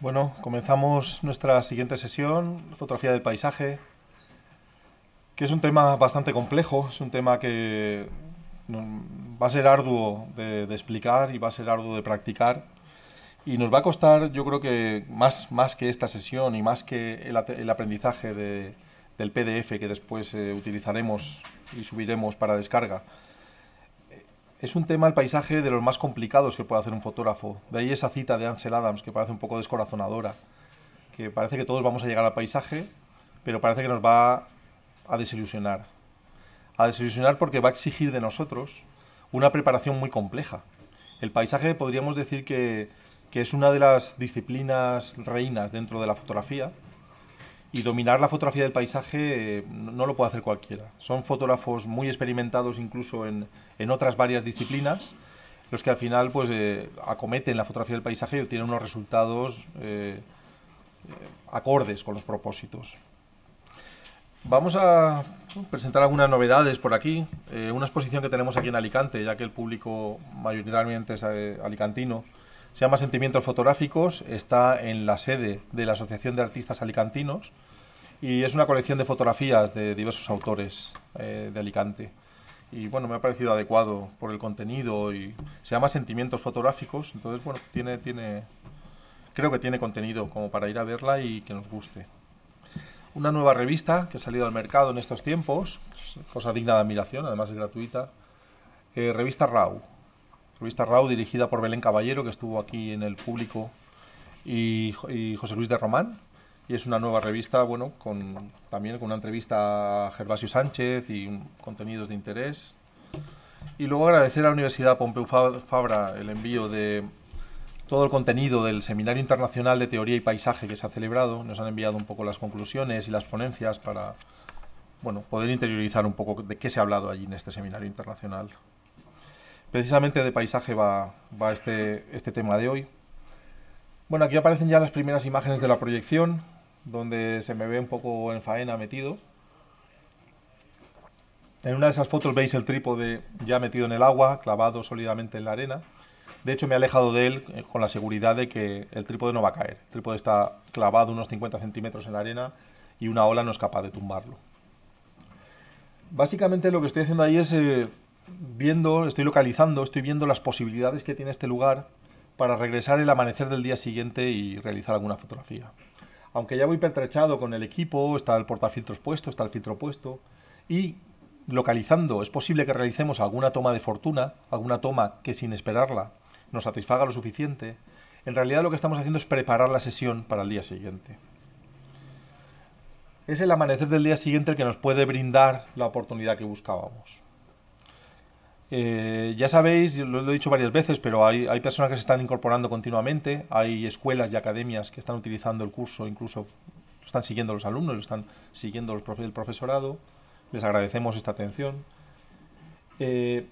Bueno, comenzamos nuestra siguiente sesión, fotografía del paisaje, que es un tema bastante complejo, es un tema que va a ser arduo de, explicar y va a ser arduo de practicar y nos va a costar, yo creo que más, que esta sesión y más que el, aprendizaje del PDF que después eh, utilizaremos y subiremos para descarga, es un tema el paisaje de los más complicados que puede hacer un fotógrafo. De ahí esa cita de Ansel Adams que parece un poco descorazonadora, que parece que todos vamos a llegar al paisaje, pero parece que nos va a desilusionar. A desilusionar porque va a exigir de nosotros una preparación muy compleja. El paisaje podríamos decir que, que es una de las disciplinas reinas dentro de la fotografía, y dominar la fotografía del paisaje no lo puede hacer cualquiera. Son fotógrafos muy experimentados incluso en, otras varias disciplinas, los que al final pues eh, acometen la fotografía del paisaje y obtienen unos resultados eh, eh, acordes con los propósitos. Vamos a presentar algunas novedades por aquí. una exposición que tenemos aquí en Alicante, ya que el público mayoritariamente es alicantino. Se llama Sentimientos Fotográficos, está en la sede de la Asociación de Artistas Alicantinos y es una colección de fotografías de diversos autores eh, de Alicante. Y bueno, me ha parecido adecuado por el contenido y se llama Sentimientos Fotográficos, entonces bueno, tiene, tiene, creo que tiene contenido como para ir a verla y que nos guste. Una nueva revista que ha salido al mercado en estos tiempos, cosa digna de admiración, además es gratuita, eh, revista RAW, revista RAU dirigida por Belén Caballero, que estuvo aquí en el público, y, José Luis de Román. Y es una nueva revista, bueno, también con una entrevista a Gervasio Sánchez y contenidos de interés. Y luego agradecer a la Universidad Pompeu Fabra el envío de todo el contenido del Seminario Internacional de Teoría y Paisaje que se ha celebrado. Nos han enviado un poco las conclusiones y las ponencias para bueno, poder interiorizar un poco de qué se ha hablado allí en este Seminario Internacional. Precisamente de paisaje va, va este, este tema de hoy. Bueno, aquí aparecen ya las primeras imágenes de la proyección, donde se me ve un poco en faena metido. En una de esas fotos veis el trípode ya metido en el agua, clavado sólidamente en la arena. De hecho, me he alejado de él eh, con la seguridad de que el trípode no va a caer. El trípode está clavado unos 50 centímetros en la arena y una ola no es capaz de tumbarlo. Básicamente lo que estoy haciendo ahí es eh, viendo, estoy localizando, estoy viendo las posibilidades que tiene este lugar para regresar el amanecer del día siguiente y realizar alguna fotografía. Aunque ya voy pertrechado con el equipo, está el portafiltros puesto, está el filtro puesto, y localizando, es posible que realicemos alguna toma de fortuna, alguna toma que sin esperarla nos satisfaga lo suficiente, en realidad lo que estamos haciendo es preparar la sesión para el día siguiente. Es el amanecer del día siguiente el que nos puede brindar la oportunidad que buscábamos. Eh, ya sabéis, lo, he dicho varias veces, pero hay, personas que se están incorporando continuamente, hay escuelas y academias que están utilizando el curso, incluso están siguiendo los alumnos, lo están siguiendo el profesorado, les agradecemos esta atención. Eh,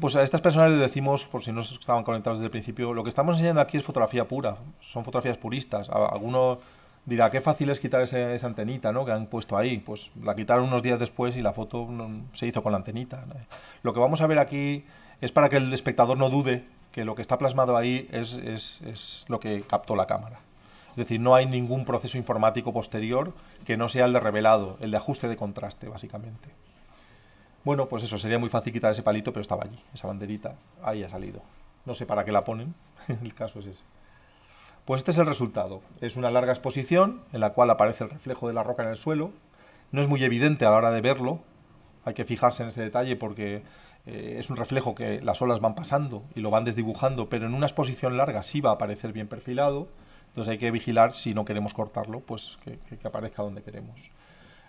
pues a estas personas les decimos, por si no estaban conectados desde el principio, lo que estamos enseñando aquí es fotografía pura, son fotografías puristas. Algunos dirá, qué fácil es quitar esa antenita ¿no? que han puesto ahí. Pues la quitaron unos días después y la foto se hizo con la antenita. Lo que vamos a ver aquí es para que el espectador no dude que lo que está plasmado ahí es, es lo que captó la cámara. Es decir, no hay ningún proceso informático posterior que no sea el de revelado, el de ajuste de contraste, básicamente. Bueno, pues eso, sería muy fácil quitar ese palito, pero estaba allí, esa banderita, ahí ha salido. No sé para qué la ponen, el caso es ese. Pues este es el resultado. Es una larga exposición en la cual aparece el reflejo de la roca en el suelo. No es muy evidente a la hora de verlo. Hay que fijarse en ese detalle porque eh, es un reflejo que las olas van pasando y lo van desdibujando, pero en una exposición larga sí va a aparecer bien perfilado. Entonces hay que vigilar si no queremos cortarlo, pues que aparezca donde queremos.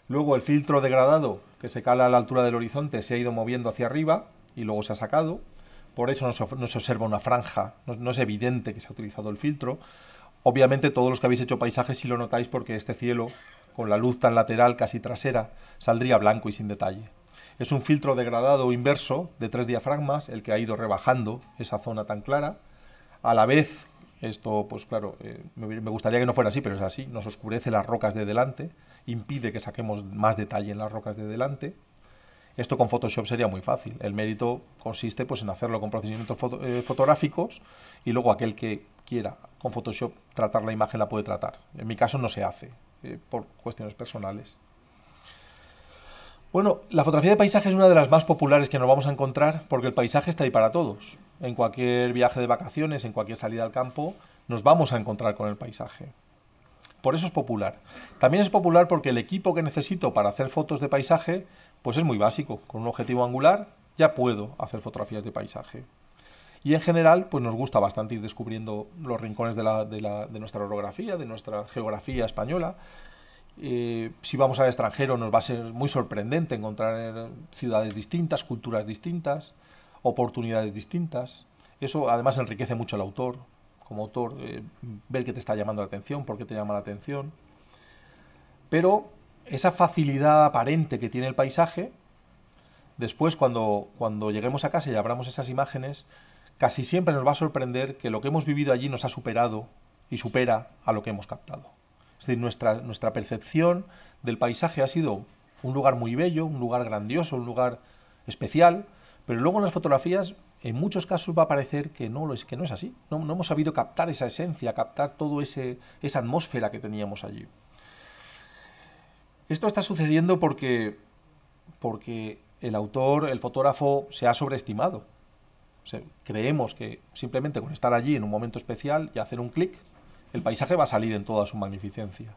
Luego el filtro degradado que se cala a la altura del horizonte se ha ido moviendo hacia arriba y luego se ha sacado por eso no se, observa una franja, no, es evidente que se ha utilizado el filtro. Obviamente todos los que habéis hecho paisajes sí lo notáis porque este cielo, con la luz tan lateral, casi trasera, saldría blanco y sin detalle. Es un filtro degradado inverso de tres diafragmas, el que ha ido rebajando esa zona tan clara. A la vez, esto pues claro, eh, me, me gustaría que no fuera así, pero es así, nos oscurece las rocas de delante, impide que saquemos más detalle en las rocas de delante. Esto con Photoshop sería muy fácil. El mérito consiste pues, en hacerlo con procedimientos eh, fotográficos y luego aquel que quiera con Photoshop tratar la imagen la puede tratar. En mi caso no se hace, eh, por cuestiones personales. Bueno, la fotografía de paisaje es una de las más populares que nos vamos a encontrar porque el paisaje está ahí para todos. En cualquier viaje de vacaciones, en cualquier salida al campo, nos vamos a encontrar con el paisaje. Por eso es popular. También es popular porque el equipo que necesito para hacer fotos de paisaje pues es muy básico, con un objetivo angular ya puedo hacer fotografías de paisaje. Y en general, pues nos gusta bastante ir descubriendo los rincones de, nuestra orografía, de nuestra geografía española. Eh, si vamos al extranjero nos va a ser muy sorprendente encontrar eh, ciudades distintas, culturas distintas, oportunidades distintas. Eso además enriquece mucho al autor, como autor, eh, ver qué te está llamando la atención, por qué te llama la atención. Pero esa facilidad aparente que tiene el paisaje, después cuando, cuando lleguemos a casa y abramos esas imágenes, casi siempre nos va a sorprender que lo que hemos vivido allí nos ha superado y supera a lo que hemos captado. Es decir, nuestra, nuestra percepción del paisaje ha sido un lugar muy bello, un lugar grandioso, un lugar especial, pero luego en las fotografías en muchos casos va a parecer que no, es, que no es así. No, no hemos sabido captar esa esencia, captar toda esa atmósfera que teníamos allí. Esto está sucediendo porque, porque el autor, el fotógrafo, se ha sobreestimado. creemos que simplemente con estar allí en un momento especial y hacer un clic, el paisaje va a salir en toda su magnificencia.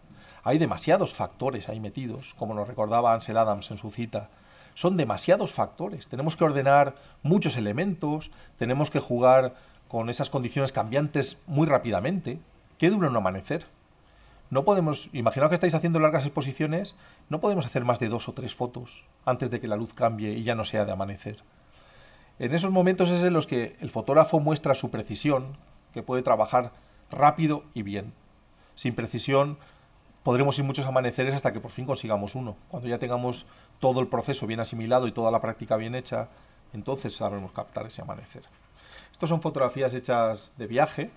Hay demasiados factores ahí metidos, como nos recordaba Ansel Adams en su cita. Son demasiados factores. Tenemos que ordenar muchos elementos, tenemos que jugar con esas condiciones cambiantes muy rápidamente. ¿Qué dura un amanecer? no podemos, imaginaos que estáis haciendo largas exposiciones, no podemos hacer más de dos o tres fotos antes de que la luz cambie y ya no sea de amanecer. En esos momentos es en los que el fotógrafo muestra su precisión, que puede trabajar rápido y bien. Sin precisión podremos ir muchos amaneceres hasta que por fin consigamos uno. Cuando ya tengamos todo el proceso bien asimilado y toda la práctica bien hecha, entonces sabremos captar ese amanecer. Estas son fotografías hechas de viaje,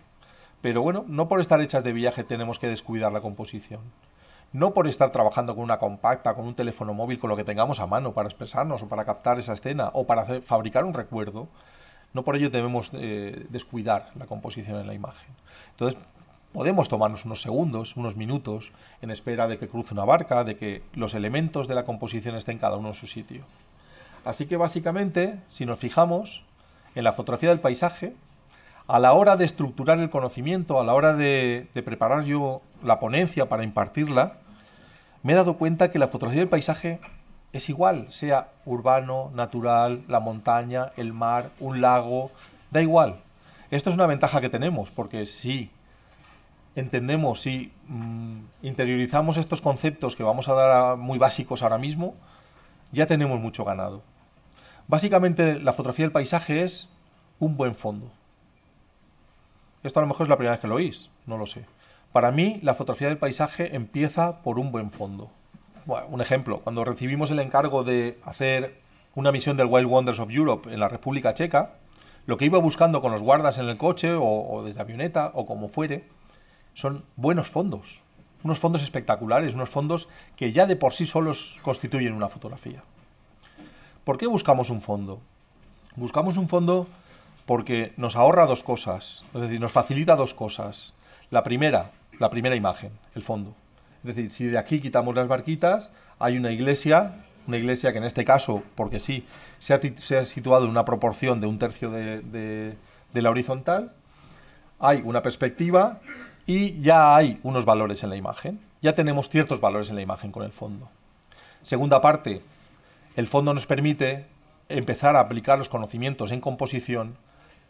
pero bueno, no por estar hechas de viaje tenemos que descuidar la composición. No por estar trabajando con una compacta, con un teléfono móvil, con lo que tengamos a mano para expresarnos o para captar esa escena o para fabricar un recuerdo, no por ello debemos eh, descuidar la composición en la imagen. Entonces, podemos tomarnos unos segundos, unos minutos, en espera de que cruce una barca, de que los elementos de la composición estén cada uno en su sitio. Así que básicamente, si nos fijamos en la fotografía del paisaje, a la hora de estructurar el conocimiento, a la hora de, preparar yo la ponencia para impartirla, me he dado cuenta que la fotografía del paisaje es igual, sea urbano, natural, la montaña, el mar, un lago, da igual. Esto es una ventaja que tenemos, porque si entendemos, si mm, interiorizamos estos conceptos que vamos a dar muy básicos ahora mismo, ya tenemos mucho ganado. Básicamente la fotografía del paisaje es un buen fondo. Esto a lo mejor es la primera vez que lo oís, no lo sé. Para mí, la fotografía del paisaje empieza por un buen fondo. un ejemplo, cuando recibimos el encargo de hacer una misión del Wild Wonders of Europe en la República Checa, lo que iba buscando con los guardas en el coche o, o desde avioneta o como fuere, son buenos fondos. Unos fondos espectaculares, unos fondos que ya de por sí solos constituyen una fotografía. ¿Por qué buscamos un fondo? Buscamos un fondo porque nos ahorra dos cosas, es decir, nos facilita dos cosas. La primera, la primera imagen, el fondo. Es decir, si de aquí quitamos las barquitas, hay una iglesia, una iglesia que en este caso, porque sí, se ha, situado en una proporción de un tercio de la horizontal, hay una perspectiva y ya hay unos valores en la imagen. Ya tenemos ciertos valores en la imagen con el fondo. Segunda parte, el fondo nos permite empezar a aplicar los conocimientos en composición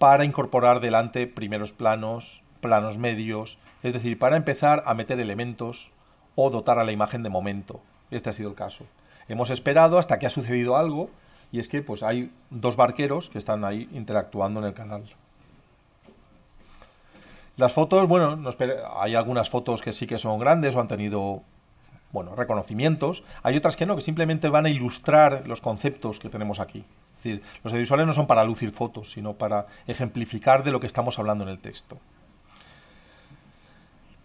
para incorporar delante primeros planos, planos medios, es decir, para empezar a meter elementos o dotar a la imagen de momento. Este ha sido el caso. Hemos esperado hasta que ha sucedido algo y es que pues hay dos barqueros que están ahí interactuando en el canal. Las fotos, bueno, hay algunas fotos que sí que son grandes o han tenido bueno, reconocimientos, hay otras que no, que simplemente van a ilustrar los conceptos que tenemos aquí. Es decir, los audiovisuales no son para lucir fotos, sino para ejemplificar de lo que estamos hablando en el texto.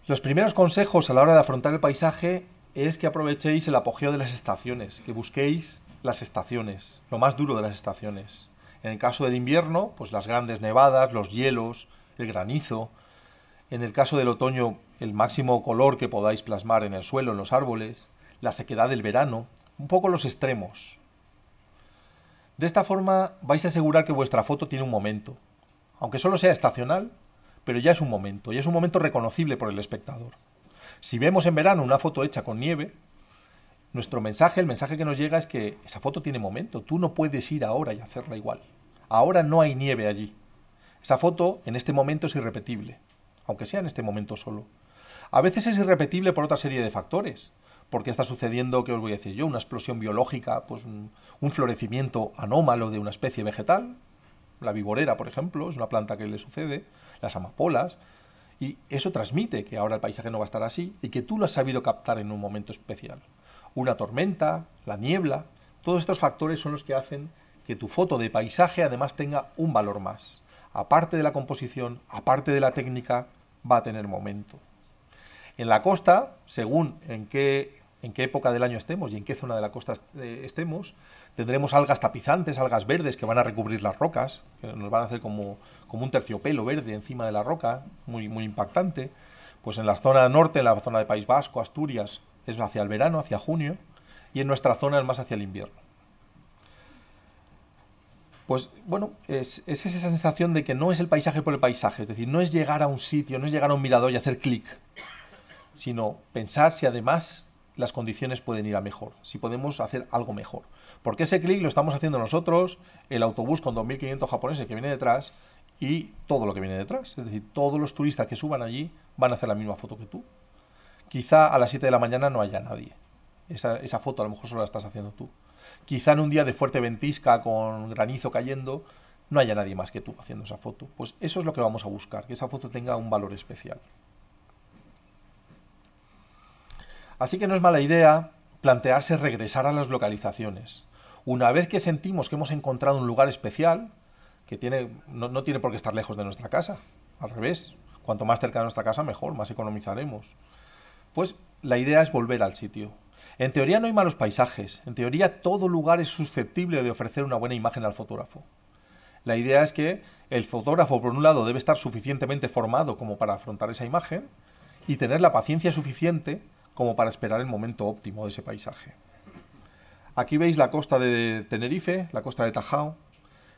Los primeros consejos a la hora de afrontar el paisaje es que aprovechéis el apogeo de las estaciones, que busquéis las estaciones, lo más duro de las estaciones. En el caso del invierno, pues las grandes nevadas, los hielos, el granizo. En el caso del otoño, el máximo color que podáis plasmar en el suelo, en los árboles, la sequedad del verano, un poco los extremos. De esta forma vais a asegurar que vuestra foto tiene un momento, aunque solo sea estacional, pero ya es un momento, y es un momento reconocible por el espectador. Si vemos en verano una foto hecha con nieve, nuestro mensaje, el mensaje que nos llega es que esa foto tiene momento, tú no puedes ir ahora y hacerla igual. Ahora no hay nieve allí. Esa foto en este momento es irrepetible, aunque sea en este momento solo. A veces es irrepetible por otra serie de factores, porque está sucediendo, ¿qué os voy a decir yo? Una explosión biológica, pues un, florecimiento anómalo de una especie vegetal, la vivorera, por ejemplo, es una planta que le sucede, las amapolas, y eso transmite que ahora el paisaje no va a estar así y que tú lo has sabido captar en un momento especial. Una tormenta, la niebla, todos estos factores son los que hacen que tu foto de paisaje además tenga un valor más. Aparte de la composición, aparte de la técnica, va a tener momento. En la costa, según en qué en qué época del año estemos y en qué zona de la costa eh, estemos. Tendremos algas tapizantes, algas verdes que van a recubrir las rocas, que nos van a hacer como, un terciopelo verde encima de la roca, muy, impactante. Pues en la zona norte, en la zona de País Vasco, Asturias, es hacia el verano, hacia junio, y en nuestra zona es más hacia el invierno. Pues bueno, es, es esa sensación de que no es el paisaje por el paisaje, es decir, no es llegar a un sitio, no es llegar a un mirador y hacer clic, sino pensar si además las condiciones pueden ir a mejor, si podemos hacer algo mejor. Porque ese clic lo estamos haciendo nosotros, el autobús con 2.500 japoneses que viene detrás y todo lo que viene detrás. Es decir, todos los turistas que suban allí van a hacer la misma foto que tú. Quizá a las 7 de la mañana no haya nadie. Esa, esa foto a lo mejor solo la estás haciendo tú. Quizá en un día de fuerte ventisca con granizo cayendo no haya nadie más que tú haciendo esa foto. Pues eso es lo que vamos a buscar, que esa foto tenga un valor especial. Así que no es mala idea plantearse regresar a las localizaciones. Una vez que sentimos que hemos encontrado un lugar especial, que tiene, no, no tiene por qué estar lejos de nuestra casa, al revés, cuanto más cerca de nuestra casa mejor, más economizaremos. Pues la idea es volver al sitio. En teoría no hay malos paisajes, en teoría todo lugar es susceptible de ofrecer una buena imagen al fotógrafo. La idea es que el fotógrafo, por un lado, debe estar suficientemente formado como para afrontar esa imagen y tener la paciencia suficiente como para esperar el momento óptimo de ese paisaje. Aquí veis la costa de Tenerife, la costa de Tajao.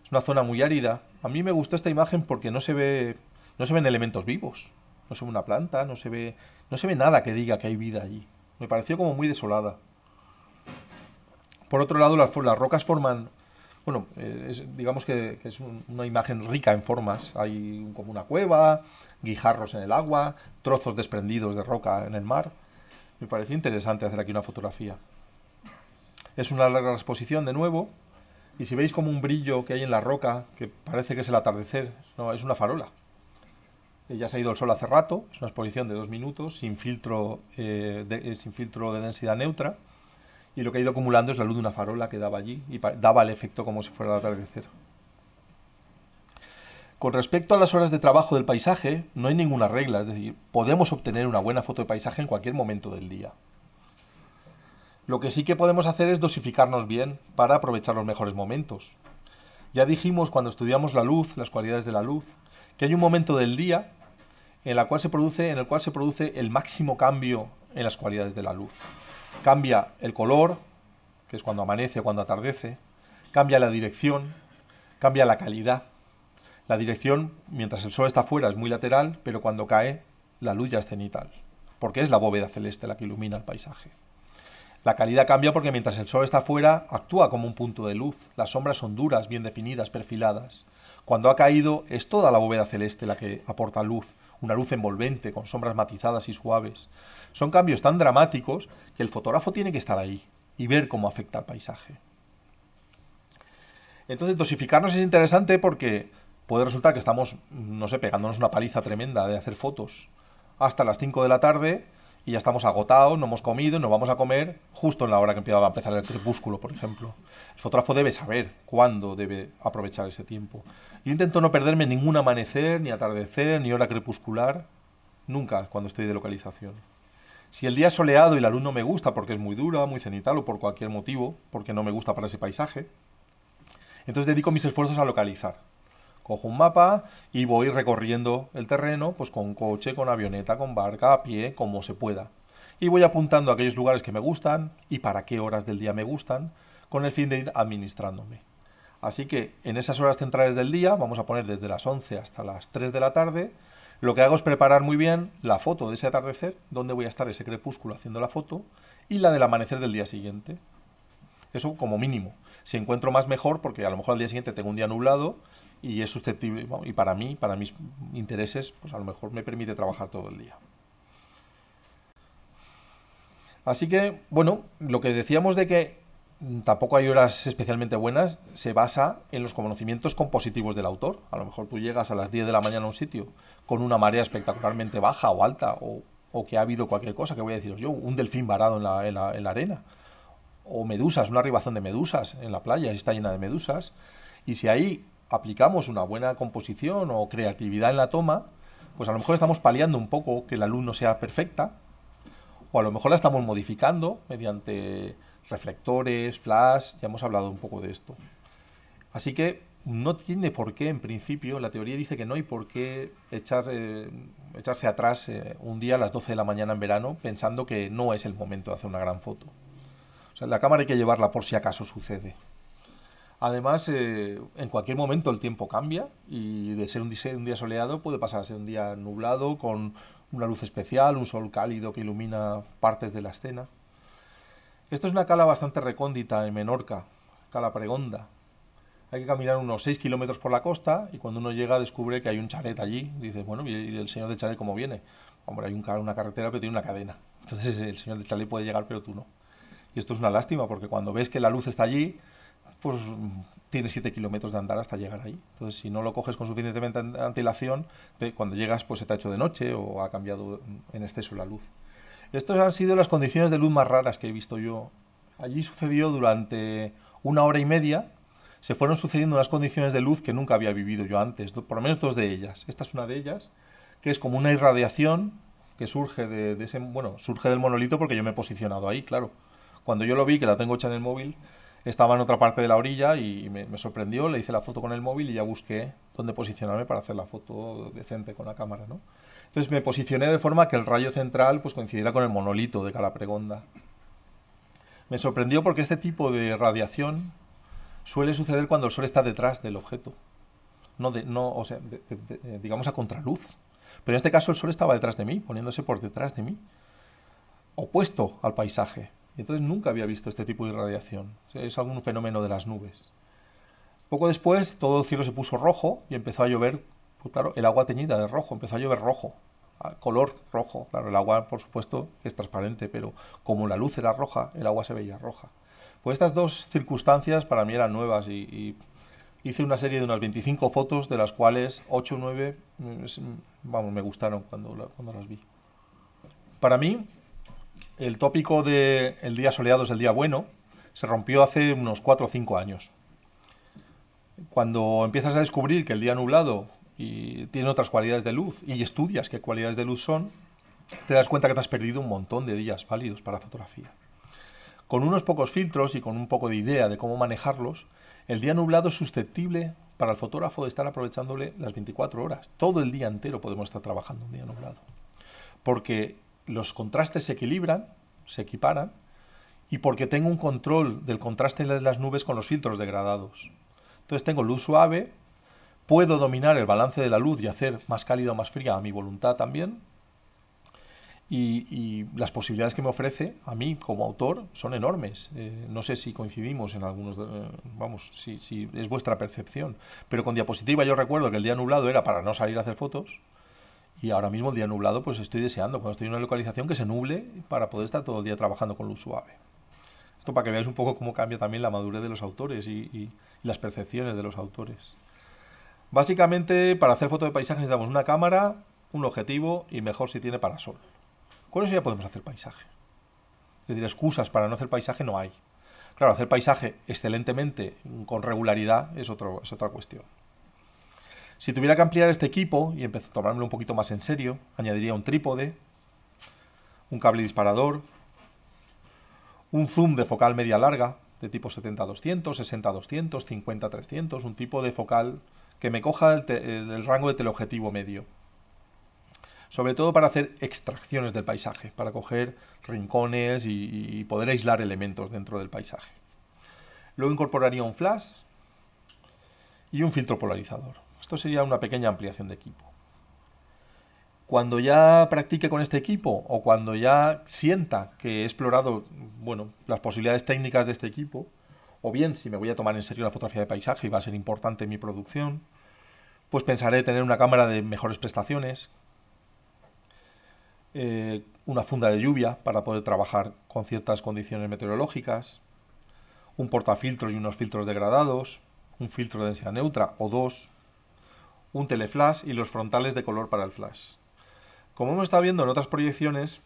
Es una zona muy árida. A mí me gustó esta imagen porque no se ve no se ven elementos vivos, no se ve una planta, no se ve no se ve nada que diga que hay vida allí. Me pareció como muy desolada. Por otro lado, las, rocas forman bueno, eh, digamos que, es una imagen rica en formas. Hay como una cueva, guijarros en el agua, trozos desprendidos de roca en el mar. Me pareció interesante hacer aquí una fotografía. Es una larga exposición de nuevo. Y si veis como un brillo que hay en la roca, que parece que es el atardecer, no, es una farola. Eh, ya se ha ido el sol hace rato, es una exposición de dos minutos, sin filtro, eh, eh, sin filtro de densidad neutra. Y lo que ha ido acumulando es la luz de una farola que daba allí y daba el efecto como si fuera el atardecer. Con respecto a las horas de trabajo del paisaje, no hay ninguna regla, es decir, podemos obtener una buena foto de paisaje en cualquier momento del día. Lo que sí que podemos hacer es dosificarnos bien para aprovechar los mejores momentos. Ya dijimos cuando estudiamos la luz, las cualidades de la luz, que hay un momento del día en, la cual se produce, en el cual se produce el máximo cambio en las cualidades de la luz. Cambia el color, que es cuando amanece o cuando atardece, cambia la dirección, cambia la calidad la dirección, mientras el Sol está fuera, es muy lateral, pero cuando cae, la luz ya es cenital, porque es la bóveda celeste la que ilumina el paisaje. La calidad cambia porque mientras el Sol está fuera, actúa como un punto de luz. Las sombras son duras, bien definidas, perfiladas. Cuando ha caído, es toda la bóveda celeste la que aporta luz, una luz envolvente, con sombras matizadas y suaves. Son cambios tan dramáticos que el fotógrafo tiene que estar ahí y ver cómo afecta al paisaje. Entonces, dosificarnos es interesante porque puede resultar que estamos, no sé, pegándonos una paliza tremenda de hacer fotos hasta las 5 de la tarde y ya estamos agotados, no hemos comido, no vamos a comer justo en la hora que empieza a empezar el crepúsculo, por ejemplo. El fotógrafo debe saber cuándo debe aprovechar ese tiempo. Yo intento no perderme ningún amanecer, ni atardecer, ni hora crepuscular, nunca cuando estoy de localización. Si el día es soleado y la luz no me gusta porque es muy dura, muy cenital o por cualquier motivo, porque no me gusta para ese paisaje, entonces dedico mis esfuerzos a localizar Cojo un mapa y voy recorriendo el terreno, pues con coche, con avioneta, con barca, a pie, como se pueda. Y voy apuntando a aquellos lugares que me gustan y para qué horas del día me gustan, con el fin de ir administrándome. Así que en esas horas centrales del día, vamos a poner desde las 11 hasta las 3 de la tarde, lo que hago es preparar muy bien la foto de ese atardecer, donde voy a estar ese crepúsculo haciendo la foto, y la del amanecer del día siguiente. Eso como mínimo. Si encuentro más mejor, porque a lo mejor al día siguiente tengo un día nublado y es susceptible, y para mí, para mis intereses, pues a lo mejor me permite trabajar todo el día. Así que, bueno, lo que decíamos de que tampoco hay horas especialmente buenas se basa en los conocimientos compositivos del autor. A lo mejor tú llegas a las 10 de la mañana a un sitio con una marea espectacularmente baja o alta, o, que ha habido cualquier cosa, que voy a deciros yo, un delfín varado en la, arena, o medusas, una ribazón de medusas en la playa, está llena de medusas. Y si hay aplicamos una buena composición o creatividad en la toma, pues a lo mejor estamos paliando un poco que la luz no sea perfecta, o a lo mejor la estamos modificando mediante reflectores, flash, ya hemos hablado un poco de esto. Así que no tiene por qué, en principio, la teoría dice que no hay por qué eh, echarse atrás eh, un día a las 12 de la mañana en verano pensando que no es el momento de hacer una gran foto. O sea, la cámara hay que llevarla por si acaso sucede. Además, eh, en cualquier momento el tiempo cambia y de ser un día, soleado puede pasar a ser un día nublado con una luz especial, un sol cálido que ilumina partes de la escena. Esto es una cala bastante recóndita en Menorca, cala pregonda. Hay que caminar unos 6 kilómetros por la costa y cuando uno llega descubre que hay un chalet allí. Dices, bueno, ¿y el señor de chalet cómo viene? Hombre, hay un, una carretera pero tiene una cadena. Entonces el señor de chalet puede llegar pero tú no. Y esto es una lástima porque cuando ves que la luz está allí, pues tiene 7 kilómetros de andar hasta llegar ahí. Entonces, si no lo coges con suficientemente antelación, cuando llegas pues se te ha hecho de noche o ha cambiado en exceso la luz. Estas han sido las condiciones de luz más raras que he visto yo. Allí sucedió durante una hora y media, se fueron sucediendo unas condiciones de luz que nunca había vivido yo antes, por lo menos dos de ellas. Esta es una de ellas, que es como una irradiación que surge de, bueno, surge del monolito porque yo me he posicionado ahí, claro. Cuando yo lo vi, que la tengo hecha en el móvil, estaba en otra parte de la orilla y me, sorprendió, le hice la foto con el móvil y ya busqué dónde posicionarme para hacer la foto decente con la cámara, ¿no? Entonces me posicioné de forma que el rayo central pues coincidiera con el monolito de Calapregonda. Me sorprendió porque este tipo de radiación suele suceder cuando el sol está detrás del objeto, no, de, no o sea, eh, digamos a contraluz. Pero en este caso el sol estaba detrás de mí, poniéndose por detrás de mí, opuesto al paisaje entonces nunca había visto este tipo de irradiación. Es algún fenómeno de las nubes. Poco después todo el cielo se puso rojo y empezó a llover, pues claro, el agua teñida de rojo, empezó a llover rojo, color rojo. Claro, el agua por supuesto es transparente, pero como la luz era roja, el agua se veía roja. Pues estas dos circunstancias para mí eran nuevas y, hice una serie de unas 25 fotos, de las cuales 8 o 9 mm, vamos, me gustaron cuando las vi. Para mí, el tópico de el día soleado es el día bueno se rompió hace unos 4 o 5 años. Cuando empiezas a descubrir que el día nublado y tiene otras cualidades de luz y estudias qué cualidades de luz son, te das cuenta que te has perdido un montón de días válidos para fotografía. Con unos pocos filtros y con un poco de idea de cómo manejarlos, el día nublado es susceptible para el fotógrafo de estar aprovechándole las 24 horas. Todo el día entero podemos estar trabajando un día nublado. Porque los contrastes se equilibran, se equiparan, y porque tengo un control del contraste de las nubes con los filtros degradados. Entonces tengo luz suave, puedo dominar el balance de la luz y hacer más cálido o más fría a mi voluntad también. Y, las posibilidades que me ofrece a mí como autor son enormes. Eh, no sé si coincidimos en algunos, eh, vamos, si es vuestra percepción. Pero con diapositiva yo recuerdo que el día nublado era para no salir a hacer fotos y ahora mismo el día nublado, pues estoy deseando, cuando estoy en una localización, que se nuble para poder estar todo el día trabajando con luz suave. Esto para que veáis un poco cómo cambia también la madurez de los autores y, las percepciones de los autores. Básicamente, para hacer fotos de paisaje necesitamos una cámara, un objetivo y mejor si tiene parasol. Con eso ya podemos hacer paisaje. Es decir, excusas para no hacer paisaje no hay. Claro, hacer paisaje excelentemente, con regularidad, es, otro, es otra cuestión. Si tuviera que ampliar este equipo y empezar a tomármelo un poquito más en serio, añadiría un trípode, un cable disparador, un zoom de focal media larga de tipo 70-200, 60-200, 50-300, un tipo de focal que me coja el, rango de teleobjetivo medio. Sobre todo para hacer extracciones del paisaje, para coger rincones y, y poder aislar elementos dentro del paisaje. Luego incorporaría un flash y un filtro polarizador. Esto sería una pequeña ampliación de equipo. Cuando ya practique con este equipo o cuando ya sienta que he explorado bueno, las posibilidades técnicas de este equipo, o bien si me voy a tomar en serio la fotografía de paisaje y va a ser importante mi producción, pues pensaré tener una cámara de mejores prestaciones, eh, una funda de lluvia para poder trabajar con ciertas condiciones meteorológicas, un portafiltros y unos filtros degradados, un filtro de densidad neutra o dos, un teleflash y los frontales de color para el flash. Como hemos estado viendo en otras proyecciones,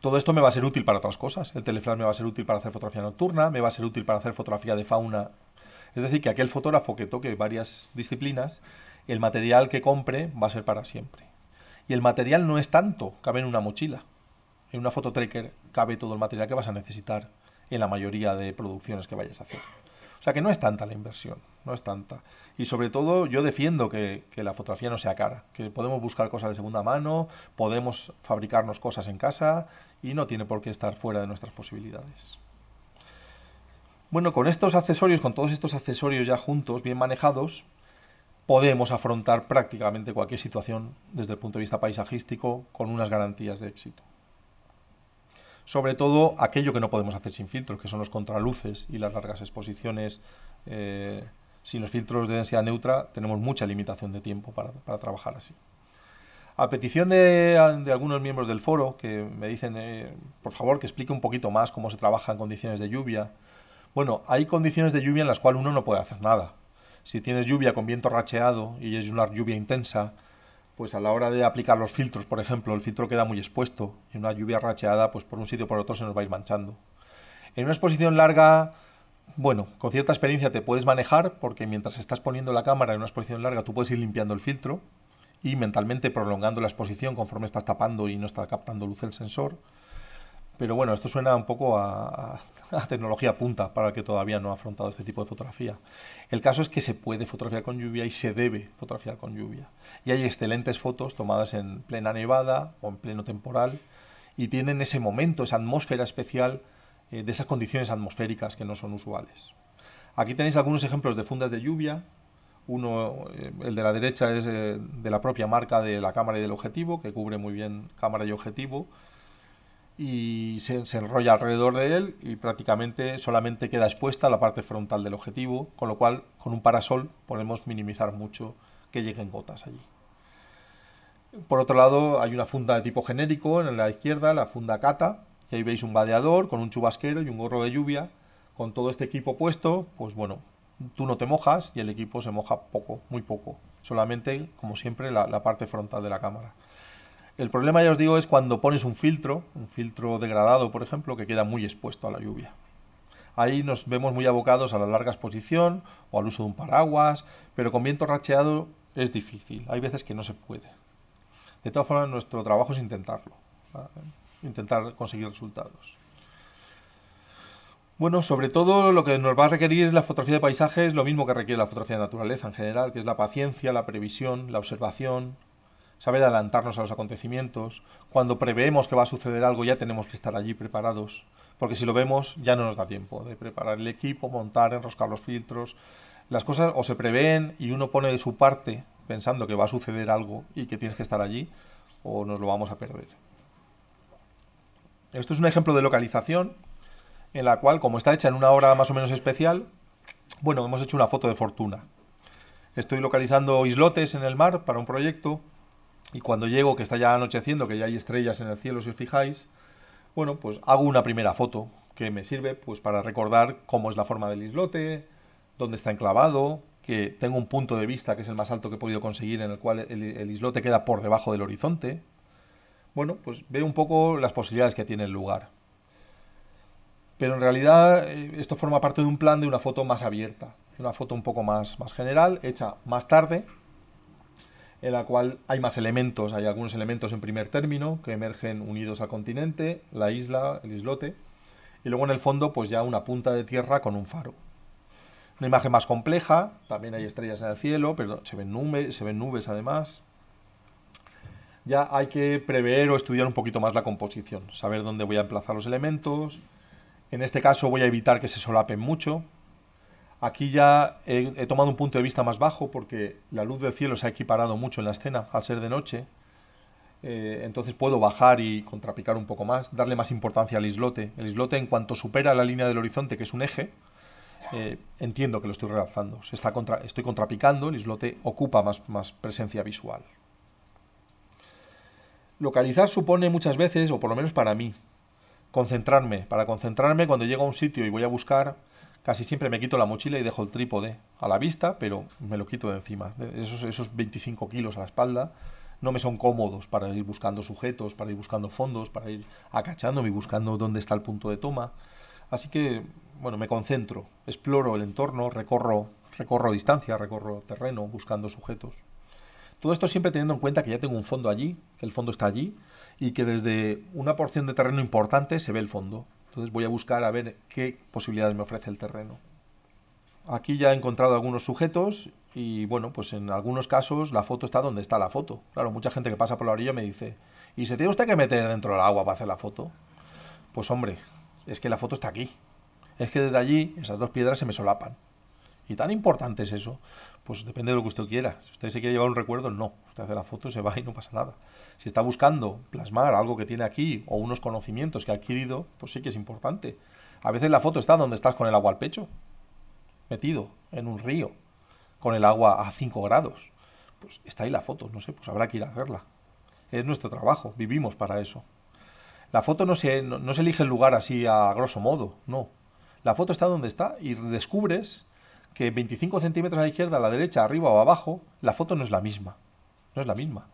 todo esto me va a ser útil para otras cosas. El teleflash me va a ser útil para hacer fotografía nocturna, me va a ser útil para hacer fotografía de fauna. Es decir, que aquel fotógrafo que toque varias disciplinas, el material que compre va a ser para siempre. Y el material no es tanto, cabe en una mochila. En una fototracker cabe todo el material que vas a necesitar en la mayoría de producciones que vayas a hacer. O sea que no es tanta la inversión, no es tanta. Y sobre todo yo defiendo que, la fotografía no sea cara, que podemos buscar cosas de segunda mano, podemos fabricarnos cosas en casa y no tiene por qué estar fuera de nuestras posibilidades. Bueno, con estos accesorios, con todos estos accesorios ya juntos, bien manejados, podemos afrontar prácticamente cualquier situación desde el punto de vista paisajístico con unas garantías de éxito sobre todo aquello que no podemos hacer sin filtros, que son los contraluces y las largas exposiciones. Eh, sin los filtros de densidad neutra tenemos mucha limitación de tiempo para, trabajar así. A petición de, algunos miembros del foro que me dicen, eh, por favor, que explique un poquito más cómo se trabaja en condiciones de lluvia. Bueno, hay condiciones de lluvia en las cuales uno no puede hacer nada. Si tienes lluvia con viento racheado y es una lluvia intensa, pues a la hora de aplicar los filtros, por ejemplo, el filtro queda muy expuesto y una lluvia racheada, pues por un sitio o por otro se nos va a ir manchando. En una exposición larga, bueno, con cierta experiencia te puedes manejar porque mientras estás poniendo la cámara en una exposición larga tú puedes ir limpiando el filtro y mentalmente prolongando la exposición conforme estás tapando y no está captando luz el sensor. Pero bueno, esto suena un poco a la tecnología punta para el que todavía no ha afrontado este tipo de fotografía. El caso es que se puede fotografiar con lluvia y se debe fotografiar con lluvia. Y hay excelentes fotos tomadas en plena nevada o en pleno temporal y tienen ese momento, esa atmósfera especial eh, de esas condiciones atmosféricas que no son usuales. Aquí tenéis algunos ejemplos de fundas de lluvia. Uno, eh, el de la derecha es eh, de la propia marca de la cámara y del objetivo, que cubre muy bien cámara y objetivo y se, enrolla alrededor de él y prácticamente solamente queda expuesta la parte frontal del objetivo, con lo cual con un parasol podemos minimizar mucho que lleguen gotas allí. Por otro lado hay una funda de tipo genérico en la izquierda, la funda Cata, y ahí veis un vadeador con un chubasquero y un gorro de lluvia. Con todo este equipo puesto, pues bueno, tú no te mojas y el equipo se moja poco, muy poco, solamente como siempre la parte frontal de la cámara. El problema, ya os digo, es cuando pones un filtro, un filtro degradado, por ejemplo, que queda muy expuesto a la lluvia. Ahí nos vemos muy abocados a la larga exposición o al uso de un paraguas, pero con viento racheado es difícil. Hay veces que no se puede. De todas formas, nuestro trabajo es intentarlo, intentar conseguir resultados. Bueno, sobre todo lo que nos va a requerir la fotografía de paisajes es lo mismo que requiere la fotografía de naturaleza en general, que es la paciencia, la previsión, la observación, saber adelantarnos a los acontecimientos. Cuando preveemos que va a suceder algo ya tenemos que estar allí preparados, porque si lo vemos ya no nos da tiempo de preparar el equipo, montar, enroscar los filtros. Las cosas o se preven y uno pone de su parte pensando que va a suceder algo y que tienes que estar allí, o nos lo vamos a perder. Esto es un ejemplo de localización en la cual, como está hecha en una hora más o menos especial, bueno, hemos hecho una foto de fortuna. Estoy localizando islotes en el mar para un proyecto y cuando llego, que está ya anocheciendo, que ya hay estrellas en el cielo, si os fijáis, bueno, pues hago una primera foto que me sirve pues para recordar cómo es la forma del islote, dónde está enclavado, que tengo un punto de vista que es el más alto que he podido conseguir en el cual el, islote queda por debajo del horizonte. Bueno, pues veo un poco las posibilidades que tiene el lugar. Pero en realidad eh, esto forma parte de un plan de una foto más abierta, una foto un poco más, más general, hecha más tarde, en la cual hay más elementos, hay algunos elementos en primer término que emergen unidos al continente, la isla, el islote, y luego en el fondo pues ya una punta de tierra con un faro. Una imagen más compleja, también hay estrellas en el cielo, pero se ven nubes, se ven nubes además. Ya hay que prever o estudiar un poquito más la composición, saber dónde voy a emplazar los elementos. En este caso voy a evitar que se solapen mucho, Aquí ya he, tomado un punto de vista más bajo porque la luz del cielo se ha equiparado mucho en la escena al ser de noche. Eh, entonces puedo bajar y contrapicar un poco más, darle más importancia al islote. El islote en cuanto supera la línea del horizonte, que es un eje, eh, entiendo que lo estoy realzando. Se está contra, estoy contrapicando, el islote ocupa más, más presencia visual. Localizar supone muchas veces, o por lo menos para mí, concentrarme. Para concentrarme cuando llego a un sitio y voy a buscar, Casi siempre me quito la mochila y dejo el trípode a la vista, pero me lo quito de encima. Esos, esos 25 kilos a la espalda no me son cómodos para ir buscando sujetos, para ir buscando fondos, para ir acachándome y buscando dónde está el punto de toma. Así que, bueno, me concentro, exploro el entorno, recorro, recorro distancia, recorro terreno, buscando sujetos. Todo esto siempre teniendo en cuenta que ya tengo un fondo allí, el fondo está allí, y que desde una porción de terreno importante se ve el fondo. Entonces voy a buscar a ver qué posibilidades me ofrece el terreno. Aquí ya he encontrado algunos sujetos y bueno, pues en algunos casos la foto está donde está la foto. Claro, mucha gente que pasa por la orilla me dice, ¿y se tiene usted que meter dentro del agua para hacer la foto? Pues hombre, es que la foto está aquí. Es que desde allí esas dos piedras se me solapan. Y tan importante es eso pues depende de lo que usted quiera. Si usted se quiere llevar un recuerdo, no. Usted hace la foto y se va y no pasa nada. Si está buscando plasmar algo que tiene aquí o unos conocimientos que ha adquirido, pues sí que es importante. A veces la foto está donde estás con el agua al pecho, metido en un río, con el agua a 5 grados. Pues está ahí la foto, no sé, pues habrá que ir a hacerla. Es nuestro trabajo, vivimos para eso. La foto no se, no, se elige el lugar así a grosso modo, no. La foto está donde está y descubres que 25 centímetros a la izquierda, a la derecha, arriba o abajo, la foto no es la misma. No es la misma.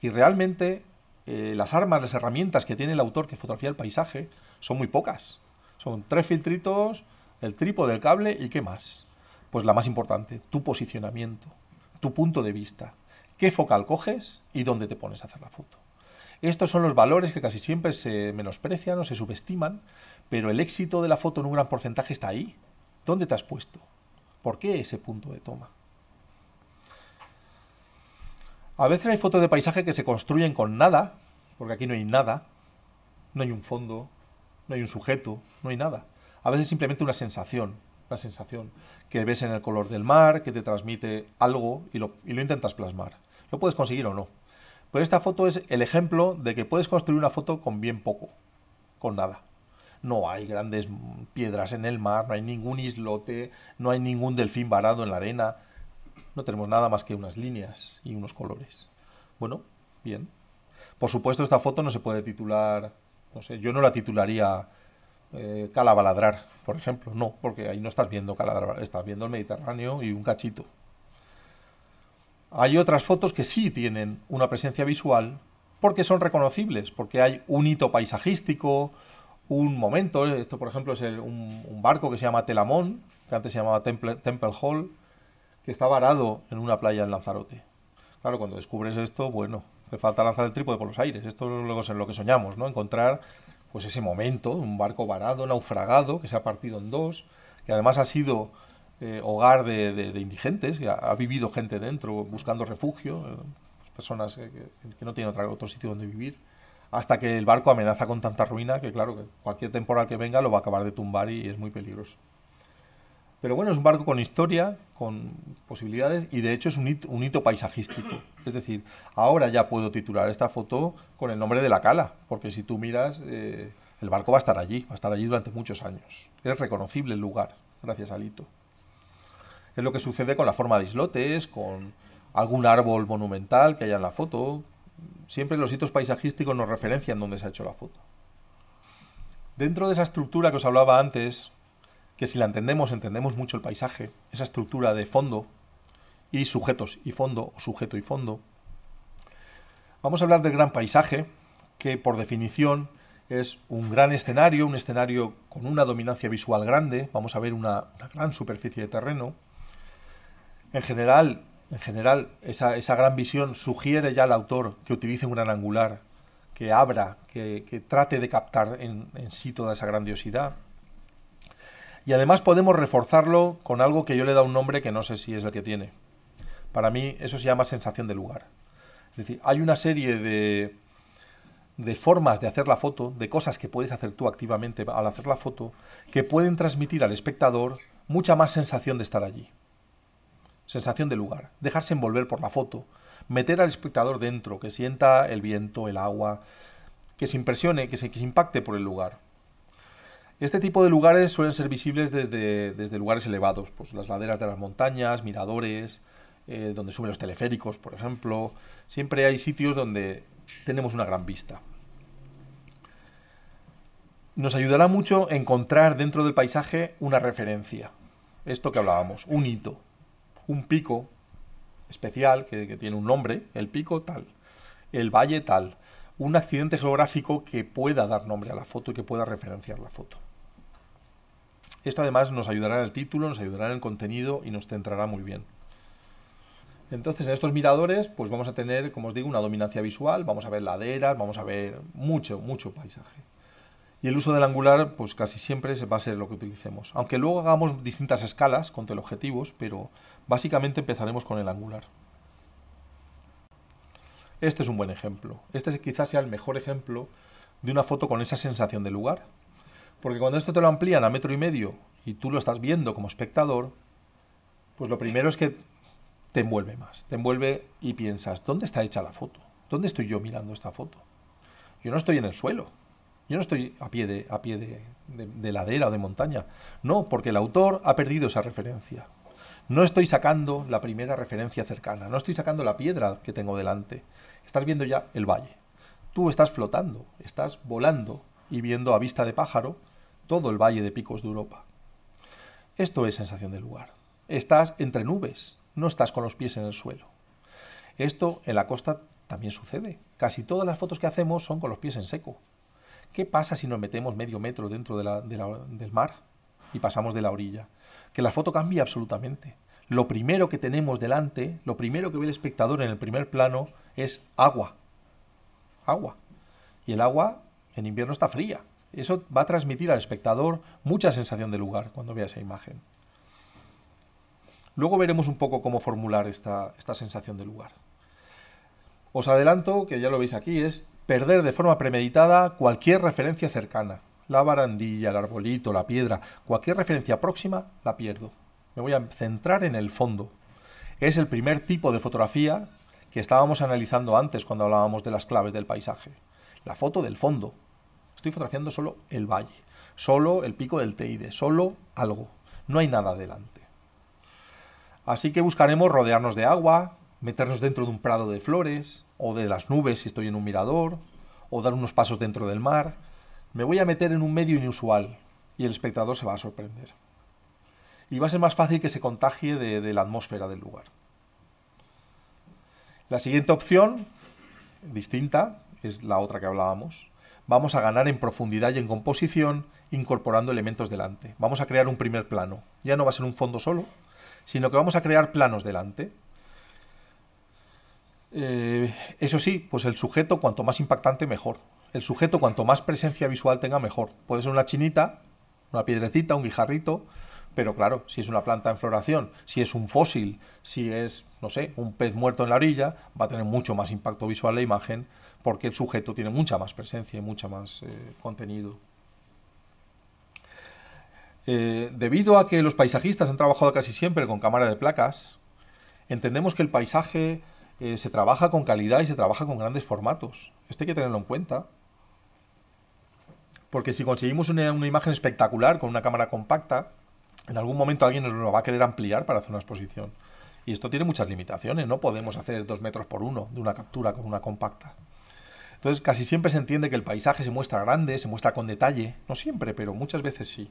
Y realmente eh, las armas, las herramientas que tiene el autor que fotografía el paisaje son muy pocas. Son tres filtritos, el trípode, el cable y qué más. Pues la más importante, tu posicionamiento, tu punto de vista, qué focal coges y dónde te pones a hacer la foto. Estos son los valores que casi siempre se menosprecian o se subestiman, pero el éxito de la foto en un gran porcentaje está ahí. ¿Dónde te has puesto? ¿Por qué ese punto de toma? A veces hay fotos de paisaje que se construyen con nada, porque aquí no hay nada, no hay un fondo, no hay un sujeto, no hay nada. A veces simplemente una sensación, una sensación que ves en el color del mar, que te transmite algo y lo, y lo intentas plasmar. Lo puedes conseguir o no. Pero esta foto es el ejemplo de que puedes construir una foto con bien poco, con nada no hay grandes piedras en el mar, no hay ningún islote, no hay ningún delfín varado en la arena, no tenemos nada más que unas líneas y unos colores. Bueno, bien. Por supuesto, esta foto no se puede titular, no sé, yo no la titularía eh, Calabaladrar, por ejemplo, no, porque ahí no estás viendo Calabaladrar, estás viendo el Mediterráneo y un cachito. Hay otras fotos que sí tienen una presencia visual porque son reconocibles, porque hay un hito paisajístico, un momento. Eh, esto, por ejemplo, es un, barco que se llama Telamón, que antes se llamaba Temple, Hall, que está varado en una playa en Lanzarote. Claro, cuando descubres esto, bueno, te falta lanzar el trípode por los aires. Esto luego es lo que soñamos, ¿no? Encontrar pues ese momento, un barco varado, naufragado, que se ha partido en dos, que además ha sido eh, hogar de, indigentes, que ha, vivido gente dentro buscando refugio, eh, pues, personas que, no tienen otro sitio donde vivir hasta que el barco amenaza con tanta ruina que claro, que cualquier temporal que venga lo va a acabar de tumbar y es muy peligroso. Pero bueno, es un barco con historia, con posibilidades y de hecho es un hito, paisajístico. Es decir, ahora ya puedo titular esta foto con el nombre de la cala, porque si tú miras, eh, el barco va a estar allí, va a estar allí durante muchos años. Es reconocible el lugar, gracias al hito. Es lo que sucede con la forma de islotes, con algún árbol monumental que haya en la foto, Siempre los sitios paisajísticos nos referencian dónde se ha hecho la foto. Dentro de esa estructura que os hablaba antes, que si la entendemos, entendemos mucho el paisaje, esa estructura de fondo y sujetos y fondo, o sujeto y fondo, vamos a hablar del gran paisaje, que por definición es un gran escenario, un escenario con una dominancia visual grande, vamos a ver una, una gran superficie de terreno. En general, en general, esa, gran visión sugiere ya al autor que utilice un gran angular, que abra, que, trate de captar en, sí toda esa grandiosidad. Y además podemos reforzarlo con algo que yo le da un nombre que no sé si es el que tiene. Para mí eso se llama sensación de lugar. Es decir, hay una serie de formas de hacer la foto, de cosas que puedes hacer tú activamente al hacer la foto, que pueden transmitir al espectador mucha más sensación de estar allí sensación de lugar, dejarse envolver por la foto, meter al espectador dentro, que sienta el viento, el agua, que se impresione, que se, impacte por el lugar. Este tipo de lugares suelen ser visibles desde, lugares elevados, pues las laderas de las montañas, miradores, eh, donde suben los teleféricos, por ejemplo. Siempre hay sitios donde tenemos una gran vista. Nos ayudará mucho encontrar dentro del paisaje una referencia, esto que hablábamos, un hito, un pico especial que, tiene un nombre, el pico tal, el valle tal, un accidente geográfico que pueda dar nombre a la foto y que pueda referenciar la foto. Esto además nos ayudará en el título, nos ayudará en el contenido y nos centrará muy bien. Entonces, en estos miradores, pues vamos a tener, como os digo, una dominancia visual, vamos a ver laderas, vamos a ver mucho, mucho paisaje. Y el uso del angular, pues casi siempre va a ser lo que utilicemos. Aunque luego hagamos distintas escalas con teleobjetivos, pero Básicamente empezaremos con el angular. Este es un buen ejemplo. Este quizás sea el mejor ejemplo de una foto con esa sensación de lugar. Porque cuando esto te lo amplían a metro y medio y tú lo estás viendo como espectador, pues lo primero es que te envuelve más. Te envuelve y piensas, ¿dónde está hecha la foto? ¿Dónde estoy yo mirando esta foto? Yo no estoy en el suelo. Yo no estoy a pie de, a pie de ladera o de montaña. No, porque el autor ha perdido esa referencia. No estoy sacando la primera referencia cercana, no estoy sacando la piedra que tengo delante. Estás viendo ya el valle. Tú estás flotando, estás volando y viendo a vista de pájaro todo el valle de picos de Europa. Esto es sensación de lugar. Estás entre nubes, no estás con los pies en el suelo. Esto en la costa también sucede. Casi todas las fotos que hacemos son con los pies en seco. ¿Qué pasa si nos metemos medio metro dentro del mar y pasamos de la orilla? que la foto cambia absolutamente. Lo primero que tenemos delante, lo primero que ve el espectador en el primer plano es agua. Agua. Y el agua en invierno está fría. Eso va a transmitir al espectador mucha sensación de lugar cuando vea esa imagen. Luego veremos un poco cómo formular esta, esta sensación de lugar. Os adelanto, que ya lo veis aquí, es perder de forma premeditada cualquier referencia cercana la barandilla, el arbolito, la piedra, cualquier referencia próxima, la pierdo. Me voy a centrar en el fondo. Es el primer tipo de fotografía que estábamos analizando antes cuando hablábamos de las claves del paisaje. La foto del fondo. Estoy fotografiando solo el valle, solo el pico del Teide, solo algo. No hay nada delante. Así que buscaremos rodearnos de agua, meternos dentro de un prado de flores, o de las nubes si estoy en un mirador, o dar unos pasos dentro del mar, me voy a meter en un medio inusual y el espectador se va a sorprender. Y va a ser más fácil que se contagie de, la atmósfera del lugar. La siguiente opción, distinta, es la otra que hablábamos. Vamos a ganar en profundidad y en composición incorporando elementos delante. Vamos a crear un primer plano. Ya no va a ser un fondo solo, sino que vamos a crear planos delante. Eh, eso sí, pues el sujeto cuanto más impactante mejor el sujeto cuanto más presencia visual tenga mejor. Puede ser una chinita, una piedrecita, un guijarrito, pero claro, si es una planta en floración, si es un fósil, si es, no sé, un pez muerto en la orilla, va a tener mucho más impacto visual la imagen porque el sujeto tiene mucha más presencia y mucha más eh, contenido. Eh, debido a que los paisajistas han trabajado casi siempre con cámara de placas, entendemos que el paisaje eh, se trabaja con calidad y se trabaja con grandes formatos. Esto hay que tenerlo en cuenta porque si conseguimos una, imagen espectacular con una cámara compacta, en algún momento alguien nos lo va a querer ampliar para hacer una exposición. Y esto tiene muchas limitaciones, no podemos hacer dos metros por uno de una captura con una compacta. Entonces casi siempre se entiende que el paisaje se muestra grande, se muestra con detalle, no siempre, pero muchas veces sí.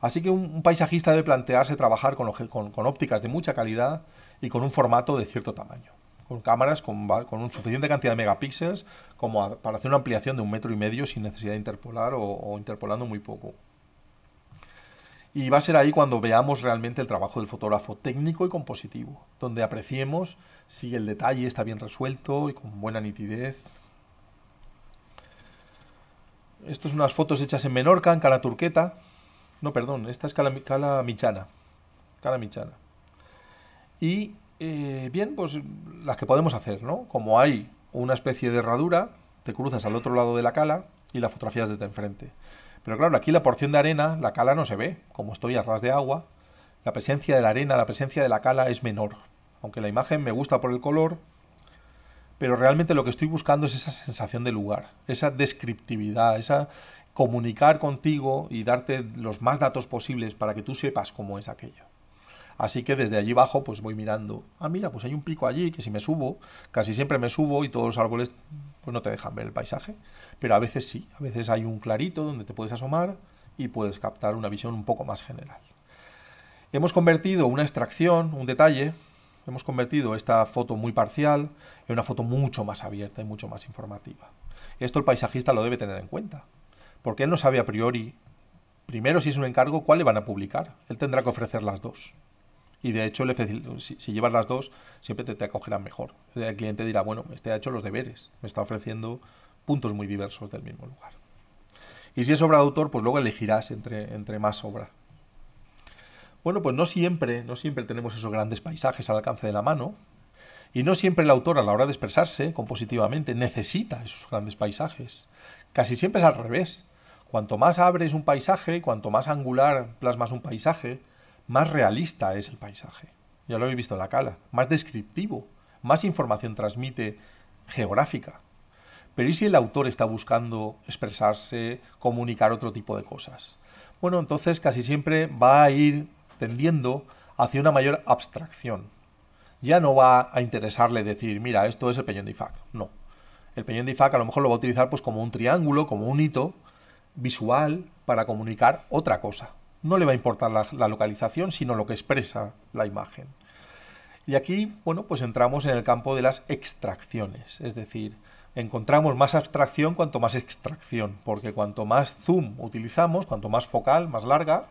Así que un, paisajista debe plantearse trabajar con ópticas de mucha calidad y con un formato de cierto tamaño cámaras con, suficiente cantidad de megapíxeles como para hacer una ampliación de un metro y medio sin necesidad de interpolar o, interpolando muy poco. Y va a ser ahí cuando veamos realmente el trabajo del fotógrafo técnico y compositivo, donde apreciemos si el detalle está bien resuelto y con buena nitidez. Esto son unas fotos hechas en Menorca, en Cala Turqueta. No, perdón, esta es Cala, Michana. Cala Michana. Y eh, bien, pues las que podemos hacer, ¿no? Como hay una especie de herradura, te cruzas al otro lado de la cala y la fotografías desde enfrente. Pero claro, aquí la porción de arena, la cala no se ve, como estoy a ras de agua, la presencia de la arena, la presencia de la cala es menor. Aunque la imagen me gusta por el color, pero realmente lo que estoy buscando es esa sensación de lugar, esa descriptividad, esa comunicar contigo y darte los más datos posibles para que tú sepas cómo es aquello. Así que desde allí abajo pues voy mirando. Ah, mira, pues hay un pico allí que si me subo, casi siempre me subo y todos los árboles pues no te dejan ver el paisaje. Pero a veces sí, a veces hay un clarito donde te puedes asomar y puedes captar una visión un poco más general. Hemos convertido una extracción, un detalle, hemos convertido esta foto muy parcial en una foto mucho más abierta y mucho más informativa. Esto el paisajista lo debe tener en cuenta, porque él no sabe a priori, primero si es un encargo, cuál le van a publicar. Él tendrá que ofrecer las dos y de hecho si, llevas las dos siempre te, te acogerán mejor. El cliente dirá, bueno, este ha hecho los deberes, me está ofreciendo puntos muy diversos del mismo lugar. Y si es obra de autor, pues luego elegirás entre, entre más obra. Bueno, pues no siempre, no siempre tenemos esos grandes paisajes al alcance de la mano. Y no siempre el autor, a la hora de expresarse compositivamente, necesita esos grandes paisajes. Casi siempre es al revés. Cuanto más abres un paisaje, cuanto más angular plasmas un paisaje, más realista es el paisaje. Ya lo habéis visto en la cala, más descriptivo, más información transmite geográfica. Pero ¿y si el autor está buscando expresarse, comunicar otro tipo de cosas? Bueno, entonces casi siempre va a ir tendiendo hacia una mayor abstracción. Ya no va a interesarle decir, mira, esto es el peñón de Ifac. No. El peñón de Ifac a lo mejor lo va a utilizar pues, como un triángulo, como un hito visual para comunicar otra cosa, no le va a importar la, localización, sino lo que expresa la imagen. Y aquí, bueno, pues entramos en el campo de las extracciones, es decir, encontramos más abstracción cuanto más extracción, porque cuanto más zoom utilizamos, cuanto más focal, más larga,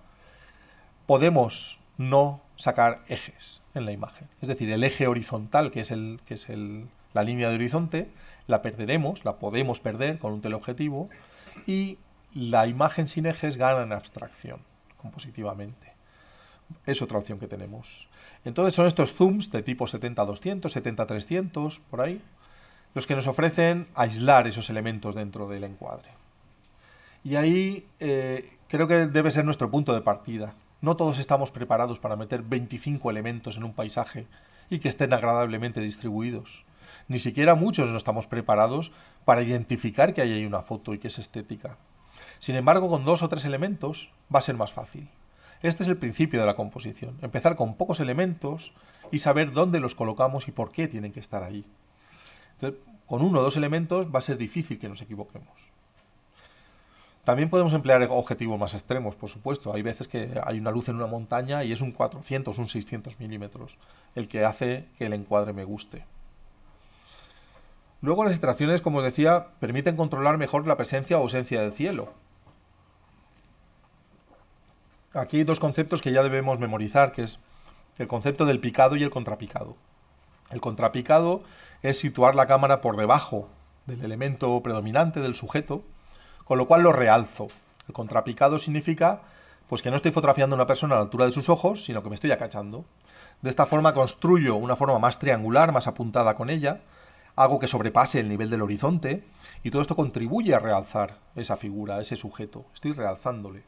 podemos no sacar ejes en la imagen. Es decir, el eje horizontal, que es, el, que es la línea de horizonte, la perderemos, la podemos perder con un teleobjetivo, y la imagen sin ejes gana en abstracción compositivamente. Es otra opción que tenemos. Entonces son estos zooms de tipo 70-200, 70-300, por ahí, los que nos ofrecen aislar esos elementos dentro del encuadre. Y ahí eh, creo que debe ser nuestro punto de partida. No todos estamos preparados para meter 25 elementos en un paisaje y que estén agradablemente distribuidos. Ni siquiera muchos no estamos preparados para identificar que ahí hay una foto y que es estética. Sin embargo, con dos o tres elementos va a ser más fácil. Este es el principio de la composición, empezar con pocos elementos y saber dónde los colocamos y por qué tienen que estar ahí. con uno o dos elementos va a ser difícil que nos equivoquemos. También podemos emplear objetivos más extremos, por supuesto. Hay veces que hay una luz en una montaña y es un 400, un 600 milímetros, el que hace que el encuadre me guste. Luego las extracciones, como os decía, permiten controlar mejor la presencia o ausencia del cielo. Aquí hay dos conceptos que ya debemos memorizar, que es el concepto del picado y el contrapicado. El contrapicado es situar la cámara por debajo del elemento predominante del sujeto, con lo cual lo realzo. El contrapicado significa pues que no estoy fotografiando a una persona a la altura de sus ojos, sino que me estoy acachando. De esta forma construyo una forma más triangular, más apuntada con ella, hago que sobrepase el nivel del horizonte y todo esto contribuye a realzar esa figura, ese sujeto. Estoy realzándole.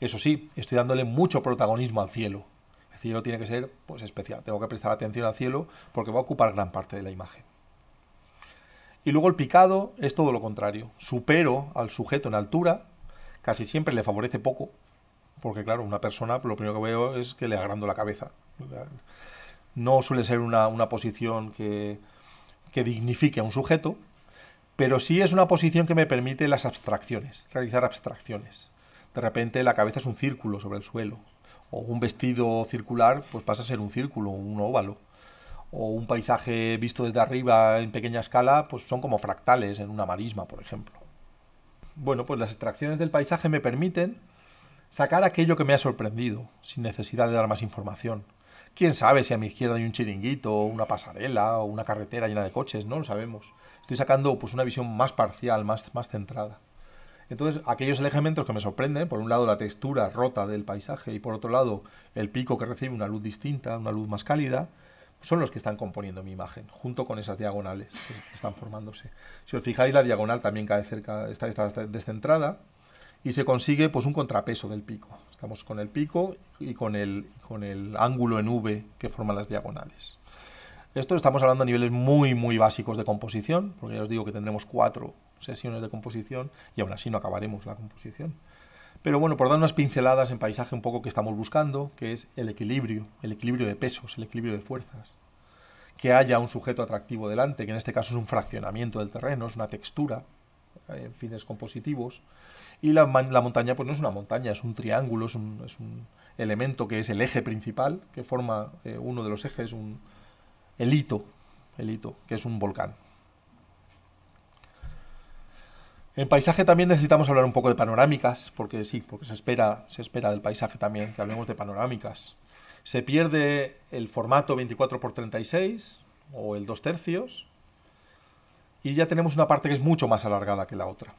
Eso sí, estoy dándole mucho protagonismo al cielo. El cielo tiene que ser pues, especial. Tengo que prestar atención al cielo porque va a ocupar gran parte de la imagen. Y luego el picado es todo lo contrario. Supero al sujeto en altura, casi siempre le favorece poco, porque claro, una persona lo primero que veo es que le agrando la cabeza. No suele ser una, posición que, que dignifique a un sujeto, pero sí es una posición que me permite las abstracciones, realizar abstracciones de repente la cabeza es un círculo sobre el suelo. O un vestido circular, pues pasa a ser un círculo, un óvalo. O un paisaje visto desde arriba en pequeña escala, pues son como fractales en una marisma, por ejemplo. Bueno, pues las extracciones del paisaje me permiten sacar aquello que me ha sorprendido, sin necesidad de dar más información. Quién sabe si a mi izquierda hay un chiringuito, una pasarela o una carretera llena de coches, no lo sabemos. Estoy sacando pues una visión más parcial, más, más centrada. Entonces, aquellos elementos que me sorprenden, por un lado la textura rota del paisaje y por otro lado el pico que recibe una luz distinta, una luz más cálida, son los que están componiendo mi imagen, junto con esas diagonales que están formándose. Si os fijáis, la diagonal también cae cerca, está, descentrada y se consigue pues un contrapeso del pico. Estamos con el pico y con el, con el ángulo en V que forman las diagonales. Esto estamos hablando a niveles muy, muy básicos de composición, porque ya os digo que tendremos cuatro sesiones de composición y aún así no acabaremos la composición. Pero bueno, por dar unas pinceladas en paisaje un poco que estamos buscando, que es el equilibrio, el equilibrio de pesos, el equilibrio de fuerzas. Que haya un sujeto atractivo delante, que en este caso es un fraccionamiento del terreno, es una textura, eh, en fines compositivos. Y la, montaña, pues no es una montaña, es un triángulo, es un, elemento que es el eje principal, que forma eh, uno de los ejes, un, elito el hito, que es un volcán, En paisaje también necesitamos hablar un poco de panorámicas, porque sí, porque se espera, se espera del paisaje también que hablemos de panorámicas. Se pierde el formato 24x36 o el 2 tercios y ya tenemos una parte que es mucho más alargada que la otra.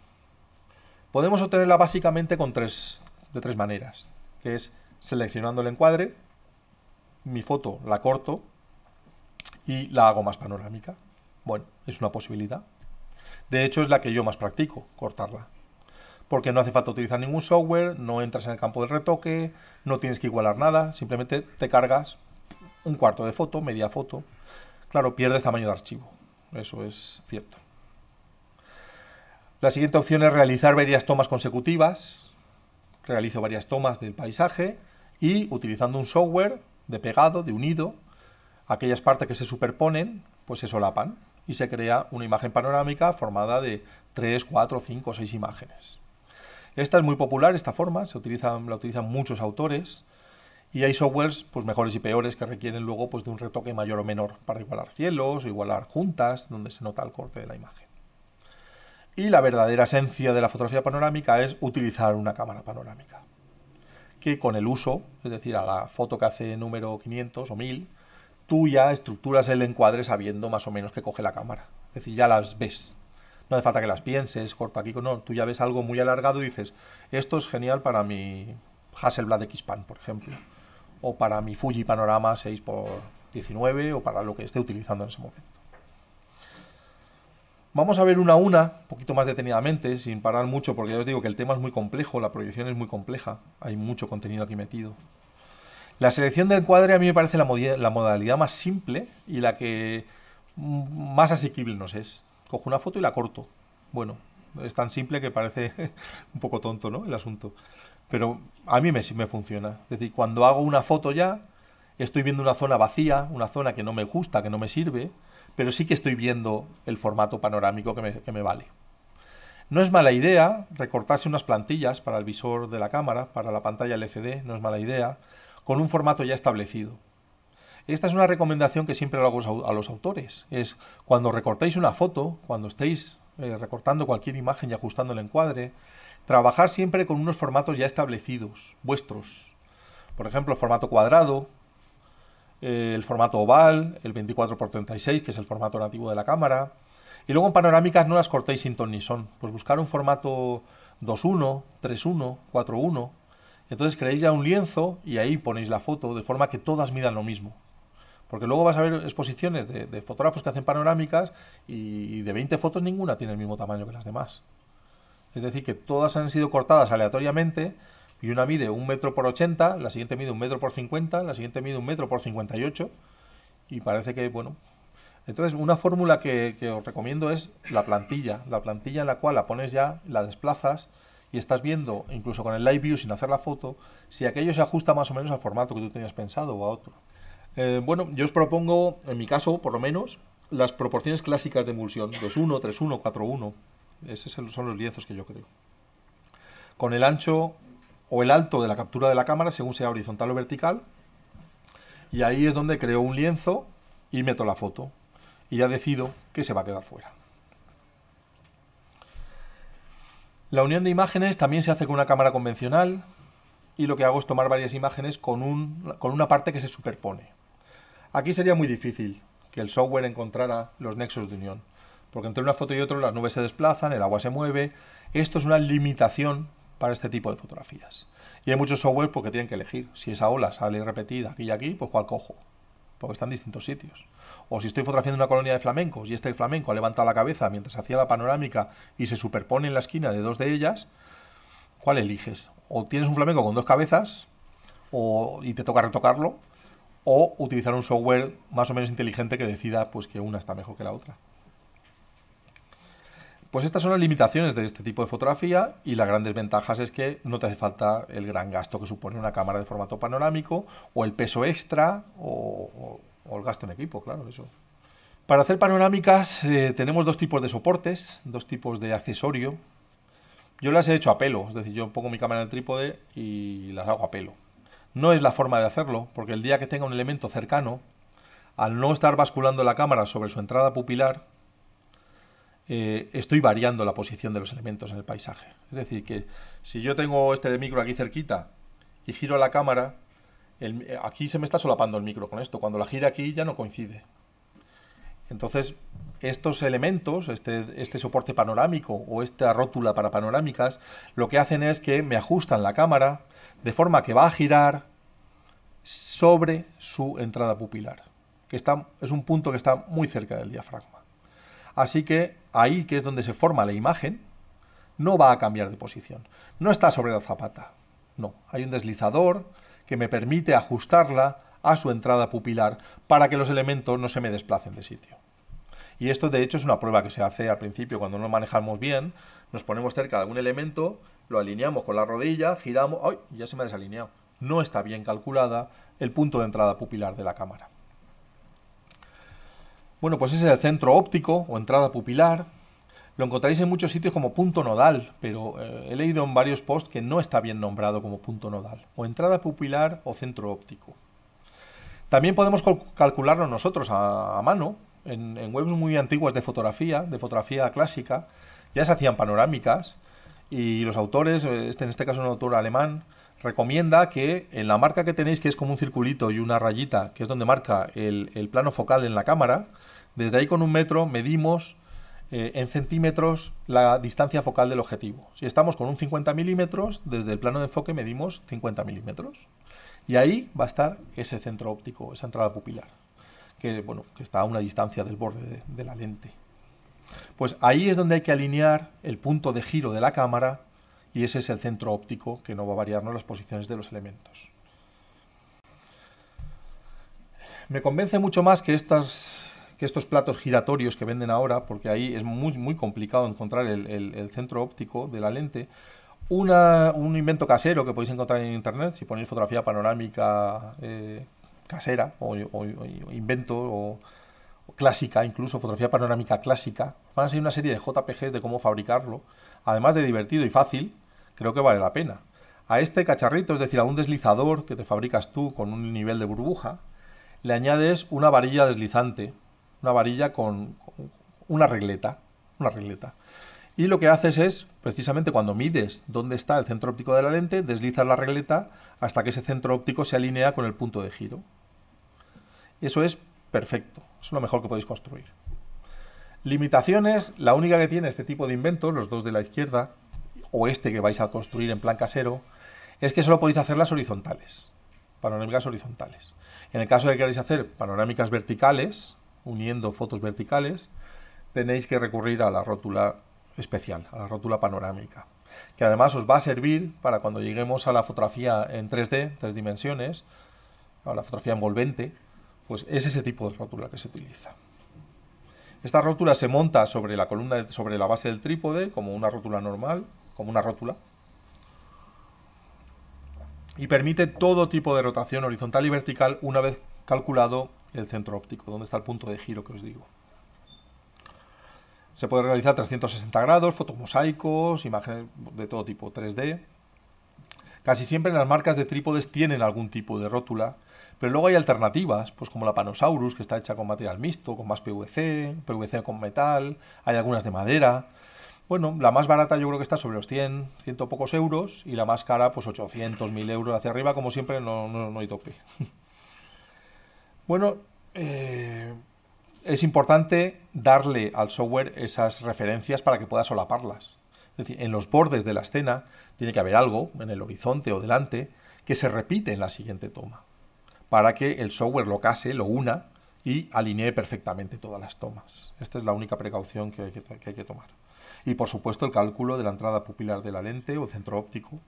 Podemos obtenerla básicamente con tres, de tres maneras, que es seleccionando el encuadre, mi foto la corto y la hago más panorámica. Bueno, es una posibilidad. De hecho, es la que yo más practico, cortarla. Porque no hace falta utilizar ningún software, no entras en el campo del retoque, no tienes que igualar nada, simplemente te cargas un cuarto de foto, media foto. Claro, pierdes tamaño de archivo, eso es cierto. La siguiente opción es realizar varias tomas consecutivas. Realizo varias tomas del paisaje y utilizando un software de pegado, de unido, aquellas partes que se superponen, pues se solapan y se crea una imagen panorámica formada de 3, 4, 5, 6 imágenes. Esta es muy popular, esta forma, se utiliza, la utilizan muchos autores y hay softwares pues, mejores y peores que requieren luego pues, de un retoque mayor o menor para igualar cielos igualar juntas donde se nota el corte de la imagen. Y la verdadera esencia de la fotografía panorámica es utilizar una cámara panorámica, que con el uso, es decir, a la foto que hace número 500 o 1000, tú ya estructuras el encuadre sabiendo más o menos que coge la cámara. Es decir, ya las ves. No hace falta que las pienses, corta aquí, no, tú ya ves algo muy alargado y dices, esto es genial para mi Hasselblad X-Pan, por ejemplo, o para mi Fuji Panorama 6x19, o para lo que esté utilizando en ese momento. Vamos a ver una a una, un poquito más detenidamente, sin parar mucho, porque ya os digo que el tema es muy complejo, la proyección es muy compleja, hay mucho contenido aquí metido. La selección del cuadre a mí me parece la, modalidad más simple y la que más asequible nos es. Cojo una foto y la corto. Bueno, es tan simple que parece un poco tonto, ¿no? El asunto. Pero a mí me, funciona. Es decir, cuando hago una foto ya, estoy viendo una zona vacía, una zona que no me gusta, que no me sirve, pero sí que estoy viendo el formato panorámico que me, que me vale. No es mala idea recortarse unas plantillas para el visor de la cámara, para la pantalla LCD, no es mala idea con un formato ya establecido. Esta es una recomendación que siempre hago a los autores. Es cuando recortéis una foto, cuando estéis eh, recortando cualquier imagen y ajustando el encuadre, trabajar siempre con unos formatos ya establecidos, vuestros. Por ejemplo, el formato cuadrado, eh, el formato oval, el 24x36, que es el formato nativo de la cámara. Y luego en panorámicas no las cortéis sin ton ni son. Pues buscar un formato 2.1, 3.1, 4.1 entonces creáis ya un lienzo y ahí ponéis la foto de forma que todas midan lo mismo. Porque luego vas a ver exposiciones de, fotógrafos que hacen panorámicas y, de 20 fotos ninguna tiene el mismo tamaño que las demás. Es decir, que todas han sido cortadas aleatoriamente y una mide un metro por 80, la siguiente mide un metro por 50, la siguiente mide un metro por 58 y parece que, bueno... Entonces, una fórmula que, que os recomiendo es la plantilla, la plantilla en la cual la pones ya, la desplazas y estás viendo, incluso con el live view sin hacer la foto, si aquello se ajusta más o menos al formato que tú tenías pensado o a otro. Eh, bueno, yo os propongo, en mi caso por lo menos, las proporciones clásicas de emulsión, 2-1, 3-1, 4-1. Esos son los lienzos que yo creo. Con el ancho o el alto de la captura de la cámara, según sea horizontal o vertical. Y ahí es donde creo un lienzo y meto la foto. Y ya decido que se va a quedar fuera. La unión de imágenes también se hace con una cámara convencional y lo que hago es tomar varias imágenes con, un, con una parte que se superpone. Aquí sería muy difícil que el software encontrara los nexos de unión, porque entre una foto y otra las nubes se desplazan, el agua se mueve. Esto es una limitación para este tipo de fotografías. Y hay muchos software porque pues, tienen que elegir. Si esa ola sale repetida aquí y aquí, pues cuál cojo porque están en distintos sitios. O si estoy fotografiando una colonia de flamencos y este flamenco ha levantado la cabeza mientras hacía la panorámica y se superpone en la esquina de dos de ellas, ¿cuál eliges? O tienes un flamenco con dos cabezas o, y te toca retocarlo, o utilizar un software más o menos inteligente que decida pues, que una está mejor que la otra. Pues estas son las limitaciones de este tipo de fotografía y las grandes ventajas es que no te hace falta el gran gasto que supone una cámara de formato panorámico o el peso extra o, el gasto en equipo, claro, eso. Para hacer panorámicas eh, tenemos dos tipos de soportes, dos tipos de accesorio. Yo las he hecho a pelo, es decir, yo pongo mi cámara en el trípode y las hago a pelo. No es la forma de hacerlo, porque el día que tenga un elemento cercano, al no estar basculando la cámara sobre su entrada pupilar, eh, estoy variando la posición de los elementos en el paisaje. Es decir, que si yo tengo este de micro aquí cerquita y giro la cámara, eh, aquí se me está solapando el micro con esto. Cuando la gira aquí ya no coincide. Entonces, estos elementos, este, este soporte panorámico o esta rótula para panorámicas, lo que hacen es que me ajustan la cámara de forma que va a girar sobre su entrada pupilar, que está, es un punto que está muy cerca del diafragma. Así que ahí, que es donde se forma la imagen, no va a cambiar de posición. No está sobre la zapata, no. Hay un deslizador que me permite ajustarla a su entrada pupilar para que los elementos no se me desplacen de sitio. Y esto de hecho es una prueba que se hace al principio cuando no manejamos bien, nos ponemos cerca de algún elemento, lo alineamos con la rodilla, giramos, ¡ay! Ya se me ha desalineado. No está bien calculada el punto de entrada pupilar de la cámara. Bueno, pues ese es el centro óptico o entrada pupilar. Lo encontráis en muchos sitios como punto nodal, pero eh, he leído en varios posts que no está bien nombrado como punto nodal, o entrada pupilar o centro óptico. También podemos calcularlo nosotros a, mano, en, en, webs muy antiguas de fotografía, de fotografía clásica, ya se hacían panorámicas y los autores, eh, este, en este caso un autor alemán, recomienda que en la marca que tenéis, que es como un circulito y una rayita, que es donde marca el, plano focal en la cámara, desde ahí con un metro medimos eh, en centímetros la distancia focal del objetivo. Si estamos con un 50 milímetros, desde el plano de enfoque medimos 50 milímetros. Y ahí va a estar ese centro óptico, esa entrada pupilar, que, bueno, que está a una distancia del borde de la lente. Pues ahí es donde hay que alinear el punto de giro de la cámara y ese es el centro óptico que no va a variarnos las posiciones de los elementos. Me convence mucho más que, estas, que estos platos giratorios que venden ahora, porque ahí es muy, muy complicado encontrar el, centro óptico de la lente, un invento casero que podéis encontrar en internet, si ponéis fotografía panorámica eh, casera o, invento clásica, incluso fotografía panorámica clásica, van a ser una serie de JPGs de cómo fabricarlo además de divertido y fácil, creo que vale la pena. A este cacharrito, es decir, a un deslizador que te fabricas tú con un nivel de burbuja, le añades una varilla deslizante, una varilla con, una regleta, una regleta. Y lo que haces es, precisamente cuando mides dónde está el centro óptico de la lente, deslizas la regleta hasta que ese centro óptico se alinea con el punto de giro. Eso es perfecto, es lo mejor que podéis construir. Limitaciones, la única que tiene este tipo de inventos, los dos de la izquierda, o este que vais a construir en plan casero, es que solo podéis hacerlas horizontales, panorámicas horizontales. En el caso de que queráis hacer panorámicas verticales, uniendo fotos verticales, tenéis que recurrir a la rótula especial, a la rótula panorámica, que además os va a servir para cuando lleguemos a la fotografía en 3D, tres dimensiones, a la fotografía envolvente, pues es ese tipo de rótula que se utiliza. Esta rótula se monta sobre la columna, sobre la base del trípode, como una rótula normal, como una rótula. Y permite todo tipo de rotación horizontal y vertical una vez calculado el centro óptico, donde está el punto de giro que os digo. Se puede realizar 360 grados, fotomosaicos, imágenes de todo tipo, 3D. Casi siempre las marcas de trípodes tienen algún tipo de rótula pero luego hay alternativas, pues como la Panosaurus, que está hecha con material mixto, con más PVC, PVC con metal, hay algunas de madera. Bueno, la más barata yo creo que está sobre los 100, ciento pocos euros y la más cara pues 800, 1000 euros hacia arriba, como siempre no, hay tope. bueno, eh, es importante darle al software esas referencias para que pueda solaparlas. Es decir, en los bordes de la escena tiene que haber algo, en el horizonte o delante, que se repite en la siguiente toma para que el software lo case, lo una y alinee perfectamente todas las tomas. Esta es la única precaución que hay que, tomar. Y por supuesto el cálculo de la entrada pupilar de la lente o centro óptico,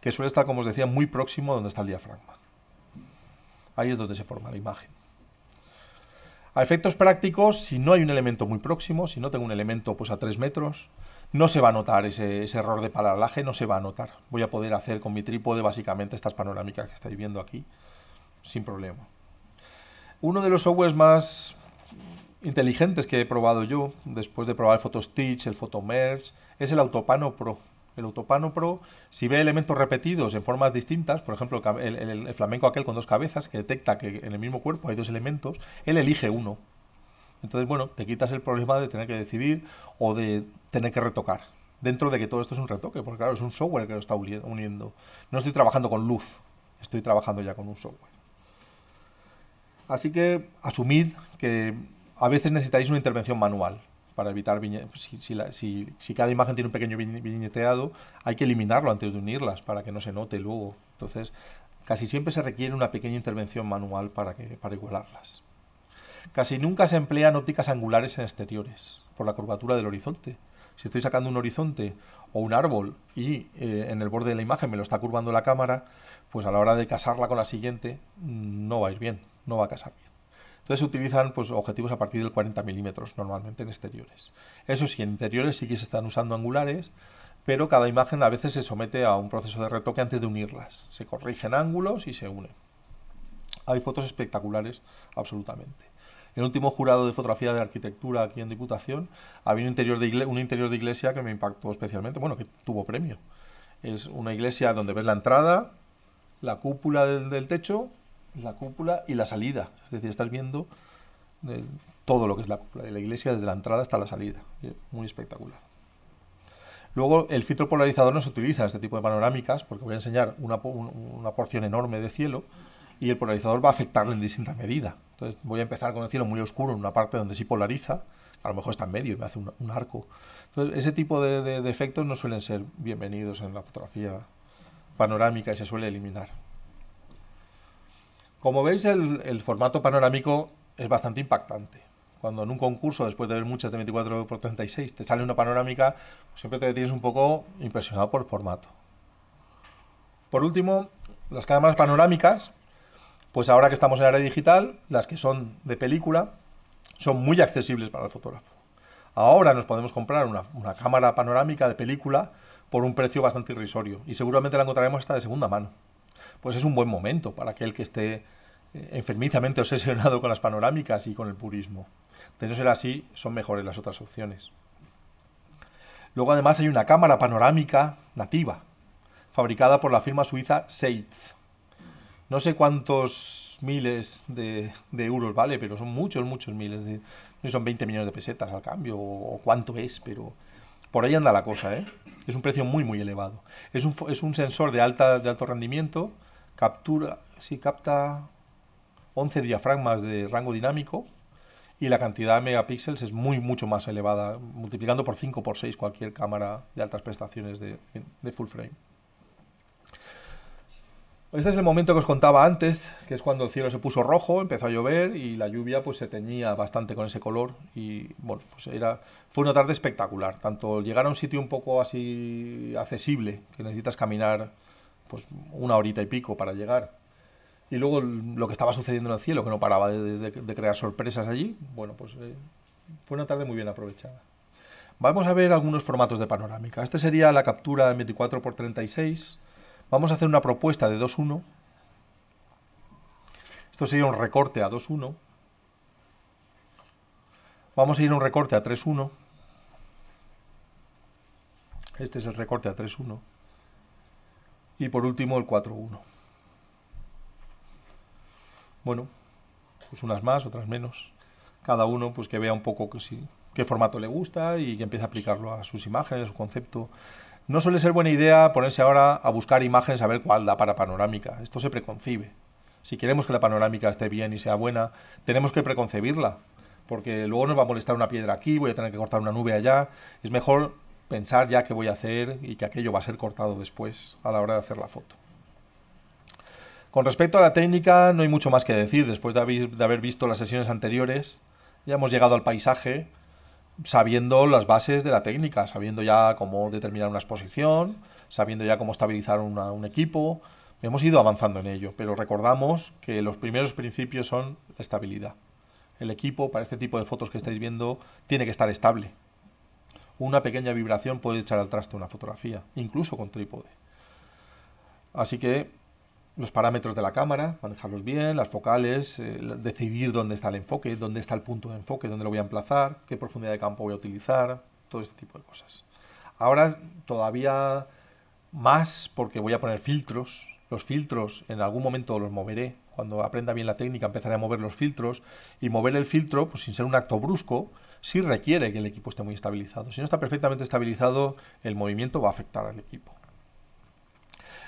que suele estar, como os decía, muy próximo a donde está el diafragma. Ahí es donde se forma la imagen. A efectos prácticos, si no hay un elemento muy próximo, si no tengo un elemento pues, a 3 metros, no se va a notar ese, error de paralaje, no se va a notar. Voy a poder hacer con mi trípode básicamente estas panorámicas que estáis viendo aquí, sin problema. Uno de los softwares más inteligentes que he probado yo, después de probar el PhotoStitch, el PhotoMerge, es el Autopano Pro. El Autopano Pro, si ve elementos repetidos en formas distintas, por ejemplo el flamenco aquel con dos cabezas, que detecta que en el mismo cuerpo hay dos elementos, él elige uno entonces, bueno, te quitas el problema de tener que decidir o de tener que retocar. Dentro de que todo esto es un retoque, porque claro, es un software que lo está uniendo. No estoy trabajando con luz, estoy trabajando ya con un software. Así que asumid que a veces necesitáis una intervención manual para evitar si, si, cada imagen tiene un pequeño viñeteado, hay que eliminarlo antes de unirlas para que no se note luego. Entonces, casi siempre se requiere una pequeña intervención manual para, que, para igualarlas. Casi nunca se emplean ópticas angulares en exteriores, por la curvatura del horizonte. Si estoy sacando un horizonte o un árbol y eh, en el borde de la imagen me lo está curvando la cámara, pues a la hora de casarla con la siguiente mm, no va a ir bien, no va a casar bien. Entonces se utilizan pues, objetivos a partir del 40 milímetros normalmente en exteriores. Eso sí, en interiores sí que se están usando angulares, pero cada imagen a veces se somete a un proceso de retoque antes de unirlas. Se corrigen ángulos y se unen. Hay fotos espectaculares absolutamente el último jurado de fotografía de arquitectura aquí en Diputación, había un interior de, iglesia, interior de iglesia que me impactó especialmente, bueno, que tuvo premio. Es una iglesia donde ves la entrada, la cúpula del, techo, la cúpula y la salida. Es decir, estás viendo eh, todo lo que es la cúpula de la iglesia desde la entrada hasta la salida. Eh, muy espectacular. Luego el filtro polarizador no se utiliza en este tipo de panorámicas porque voy a enseñar una, porción enorme de cielo y el polarizador va a afectarle en distinta medida. Entonces voy a empezar con el cielo muy oscuro en una parte donde sí polariza, a lo mejor está en medio y me hace un, arco. Entonces ese tipo de, efectos no suelen ser bienvenidos en la fotografía panorámica y se suele eliminar. Como veis el, formato panorámico es bastante impactante cuando en un concurso, después de ver muchas de 24 x 36, te sale una panorámica, pues siempre te tienes un poco impresionado por el formato. Por último, las cámaras panorámicas pues ahora que estamos en la área digital, las que son de película son muy accesibles para el fotógrafo. Ahora nos podemos comprar una, una cámara panorámica de película por un precio bastante irrisorio y seguramente la encontraremos hasta de segunda mano. Pues es un buen momento para aquel que esté eh, enfermizamente obsesionado con las panorámicas y con el purismo. De no ser así, son mejores las otras opciones. Luego además hay una cámara panorámica nativa, fabricada por la firma suiza Seitz, no sé cuántos miles de, euros, ¿vale? Pero son muchos, muchos miles. De, no son 20 millones de pesetas al cambio o cuánto es, pero por ahí anda la cosa, ¿eh? Es un precio muy, muy elevado. Es un, sensor de, alta, de alto rendimiento, captura, sí, capta 11 diafragmas de rango dinámico y la cantidad de megapíxeles es muy, mucho más elevada, multiplicando por 5 por 6 cualquier cámara de altas prestaciones de full frame. Este es el momento que os contaba antes, que es cuando el cielo se puso rojo, empezó a llover y la lluvia pues se teñía bastante con ese color y bueno, pues era fue una tarde espectacular, tanto llegar a un sitio un poco así accesible, que necesitas caminar pues una horita y pico para llegar. Y luego lo que estaba sucediendo en el cielo, que no paraba de, crear sorpresas allí, bueno, pues eh, fue una tarde muy bien aprovechada. Vamos a ver algunos formatos de panorámica. Este sería la captura en 24x36 Vamos a hacer una propuesta de 2-1 Esto sería un recorte a 2-1 Vamos a ir a un recorte a 3-1 Este es el recorte a 3-1 Y por último el 4-1 Bueno, pues unas más, otras menos. Cada uno pues que vea un poco qué formato le gusta y que empiece a aplicarlo a sus imágenes, a su concepto. No suele ser buena idea ponerse ahora a buscar imágenes a ver cuál da para panorámica. Esto se preconcibe. Si queremos que la panorámica esté bien y sea buena, tenemos que preconcebirla, porque luego nos va a molestar una piedra aquí, voy a tener que cortar una nube allá. Es mejor pensar ya qué voy a hacer y que aquello va a ser cortado después a la hora de hacer la foto. Con respecto a la técnica, no hay mucho más que decir. Después de haber visto las sesiones anteriores, ya hemos llegado al paisaje sabiendo las bases de la técnica, sabiendo ya cómo determinar una exposición, sabiendo ya cómo estabilizar un equipo. Hemos ido avanzando en ello, pero recordamos que los primeros principios son la estabilidad. El equipo, para este tipo de fotos que estáis viendo, tiene que estar estable. Una pequeña vibración puede echar al traste una fotografía, incluso con trípode. Así que los parámetros de la cámara, manejarlos bien, las focales, eh, decidir dónde está el enfoque, dónde está el punto de enfoque, dónde lo voy a emplazar, qué profundidad de campo voy a utilizar, todo este tipo de cosas. Ahora todavía más porque voy a poner filtros. Los filtros en algún momento los moveré. Cuando aprenda bien la técnica empezaré a mover los filtros y mover el filtro, pues sin ser un acto brusco, sí requiere que el equipo esté muy estabilizado. Si no está perfectamente estabilizado, el movimiento va a afectar al equipo.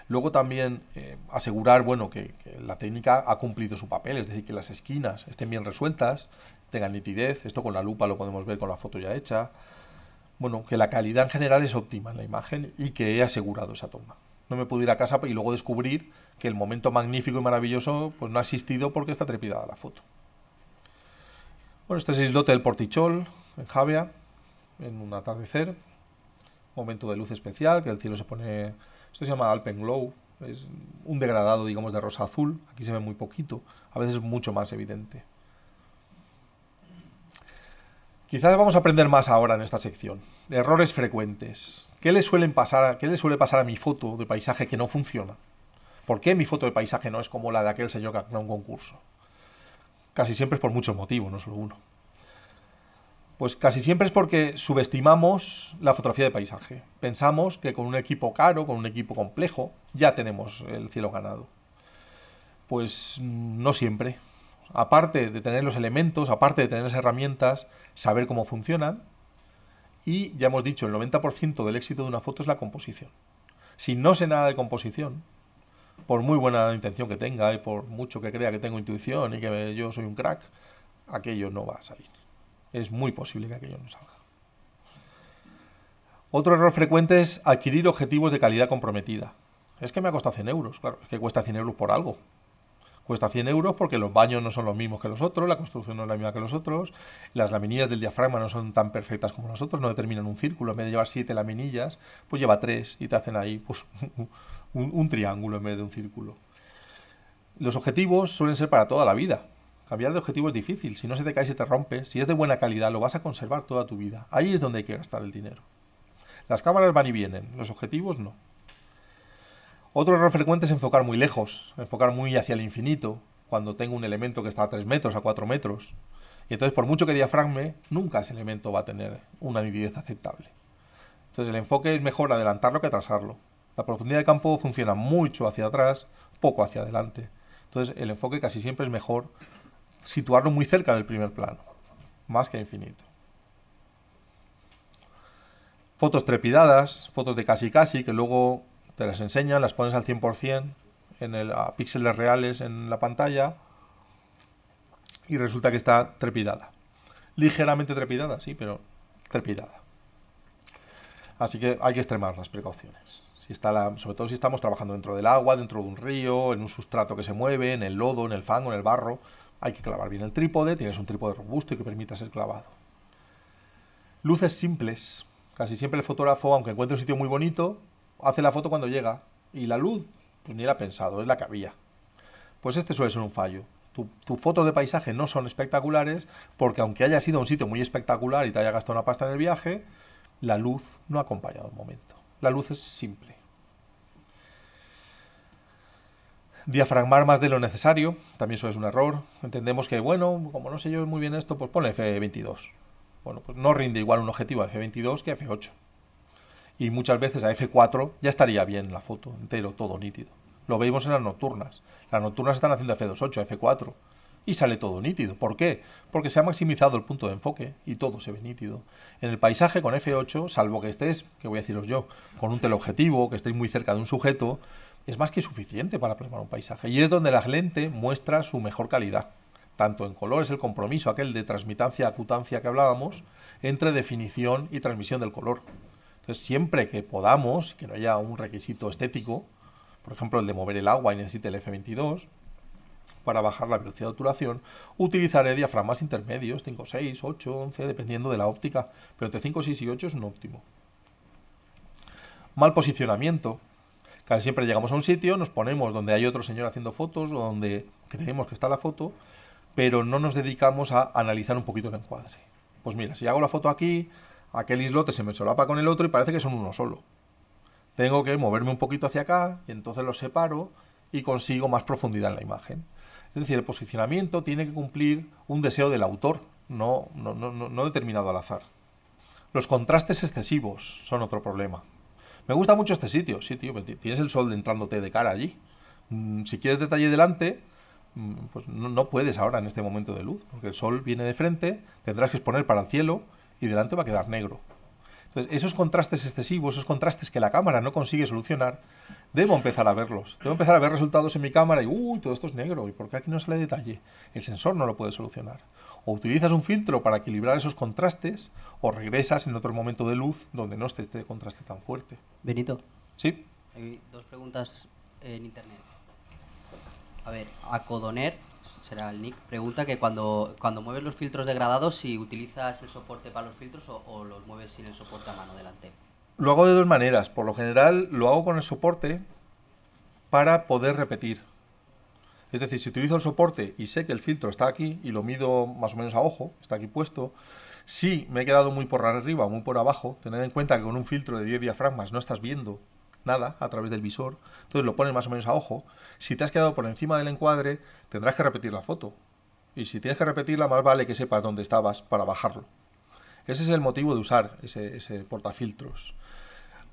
Luego también eh, asegurar, bueno, que, la técnica ha cumplido su papel, es decir, que las esquinas estén bien resueltas, tengan nitidez, esto con la lupa lo podemos ver con la foto ya hecha. Bueno, que la calidad en general es óptima en la imagen y que he asegurado esa toma. No me pude ir a casa y luego descubrir que el momento magnífico y maravilloso pues no ha existido porque está trepidada la foto. Bueno, este es el islote del Portichol, en Javia, en un atardecer. Momento de luz especial, que el cielo se pone esto se llama Glow. es un degradado, digamos, de rosa azul. Aquí se ve muy poquito, a veces mucho más evidente. Quizás vamos a aprender más ahora en esta sección. Errores frecuentes. ¿Qué le, suelen pasar ¿Qué le suele pasar a mi foto de paisaje que no funciona? ¿Por qué mi foto de paisaje no es como la de aquel señor que ganó un concurso? Casi siempre es por muchos motivos, no solo uno. Pues casi siempre es porque subestimamos la fotografía de paisaje. Pensamos que con un equipo caro, con un equipo complejo, ya tenemos el cielo ganado. Pues no siempre. Aparte de tener los elementos, aparte de tener las herramientas, saber cómo funcionan. Y ya hemos dicho, el 90% del éxito de una foto es la composición. Si no sé nada de composición, por muy buena intención que tenga y por mucho que crea que tengo intuición y que yo soy un crack, aquello no va a salir es muy posible que aquello no salga. Otro error frecuente es adquirir objetivos de calidad comprometida. Es que me ha costado 100 euros, claro, es que cuesta 100 euros por algo. Cuesta 100 euros porque los baños no son los mismos que los otros, la construcción no es la misma que los otros, las laminillas del diafragma no son tan perfectas como los otros, no determinan un círculo, en vez de llevar 7 laminillas, pues lleva 3 y te hacen ahí pues, un triángulo en vez de un círculo. Los objetivos suelen ser para toda la vida, Cambiar de objetivo es difícil. Si no se te cae, se te rompe. Si es de buena calidad, lo vas a conservar toda tu vida. Ahí es donde hay que gastar el dinero. Las cámaras van y vienen, los objetivos no. Otro error frecuente es enfocar muy lejos, enfocar muy hacia el infinito, cuando tengo un elemento que está a 3 metros, a 4 metros. Y entonces, por mucho que diafragme, nunca ese elemento va a tener una nitidez aceptable. Entonces, el enfoque es mejor adelantarlo que atrasarlo. La profundidad de campo funciona mucho hacia atrás, poco hacia adelante. Entonces, el enfoque casi siempre es mejor situarlo muy cerca del primer plano, más que a infinito. Fotos trepidadas, fotos de casi casi, que luego te las enseñan, las pones al 100% en el, a píxeles reales en la pantalla y resulta que está trepidada. Ligeramente trepidada, sí, pero trepidada. Así que hay que extremar las precauciones. sobre todo si estamos trabajando dentro del agua, dentro de un río, en un sustrato que se mueve, en el lodo, en el fango, en el barro, hay que clavar bien el trípode, tienes un trípode robusto y que permita ser clavado. Luces simples. Casi siempre el fotógrafo, aunque encuentre un sitio muy bonito, hace la foto cuando llega. Y la luz, pues ni era pensado, es la que había. Pues este suele ser un fallo. Tus fotos de paisaje no son espectaculares porque aunque haya sido un sitio muy espectacular y te haya gastado una pasta en el viaje, la luz no ha acompañado el momento. La luz es simple. diafragmar más de lo necesario, también eso es un error. Entendemos que, bueno, como no sé yo muy bien esto, pues pone F22. Bueno, pues no rinde igual un objetivo a F22 que a F8. Y muchas veces a F4 ya estaría bien la foto, entero, todo nítido. Lo vemos en las nocturnas. Las nocturnas están haciendo F28, F4 y sale todo nítido. ¿Por qué? Porque se ha maximizado el punto de enfoque y todo se ve nítido. En el paisaje con F8, salvo que estés, que voy a deciros yo, con un teleobjetivo, que estéis muy cerca de un sujeto, es más que suficiente para plasmar un paisaje. Y es donde la lente muestra su mejor calidad. Tanto en color, es el compromiso aquel de transmitancia acutancia que hablábamos, entre definición y transmisión del color. Entonces, siempre que podamos, que no haya un requisito estético, por ejemplo, el de mover el agua y necesite el F22, para bajar la velocidad de obturación, utilizaré diafragmas intermedios, 5, 6, 8, 11, dependiendo de la óptica, pero entre 5, 6 y 8 es un óptimo. Mal posicionamiento, siempre llegamos a un sitio, nos ponemos donde hay otro señor haciendo fotos o donde creemos que está la foto, pero no nos dedicamos a analizar un poquito el encuadre. Pues mira, si hago la foto aquí, aquel islote se me solapa con el otro y parece que son uno solo. Tengo que moverme un poquito hacia acá y entonces los separo y consigo más profundidad en la imagen. Es decir, el posicionamiento tiene que cumplir un deseo del autor, no determinado al azar. Los contrastes excesivos son otro problema. Me gusta mucho este sitio, sí, tío, pues, tienes el sol entrándote de cara allí. Mm, si quieres detalle delante, mm, pues no, puedes ahora en este momento de luz, porque el sol viene de frente, tendrás que exponer para el cielo y delante va a quedar negro. Entonces, esos contrastes excesivos, esos contrastes que la cámara no consigue solucionar, debo empezar a verlos. Debo empezar a ver resultados en mi cámara y, uy, todo esto es negro, ¿y por qué aquí no sale detalle? El sensor no lo puede solucionar. O utilizas un filtro para equilibrar esos contrastes, o regresas en otro momento de luz donde no esté este contraste tan fuerte. Benito. Sí. Hay dos preguntas en internet. A ver, a Codoner será el Nick, pregunta que cuando, cuando mueves los filtros degradados, si utilizas el soporte para los filtros o, o los mueves sin el soporte a mano delante. Lo hago de dos maneras. Por lo general lo hago con el soporte para poder repetir. Es decir, si utilizo el soporte y sé que el filtro está aquí y lo mido más o menos a ojo, está aquí puesto, si me he quedado muy por arriba o muy por abajo, tened en cuenta que con un filtro de 10 diafragmas no estás viendo nada a través del visor, entonces lo pones más o menos a ojo. Si te has quedado por encima del encuadre, tendrás que repetir la foto. Y si tienes que repetirla, más vale que sepas dónde estabas para bajarlo. Ese es el motivo de usar ese, ese portafiltros.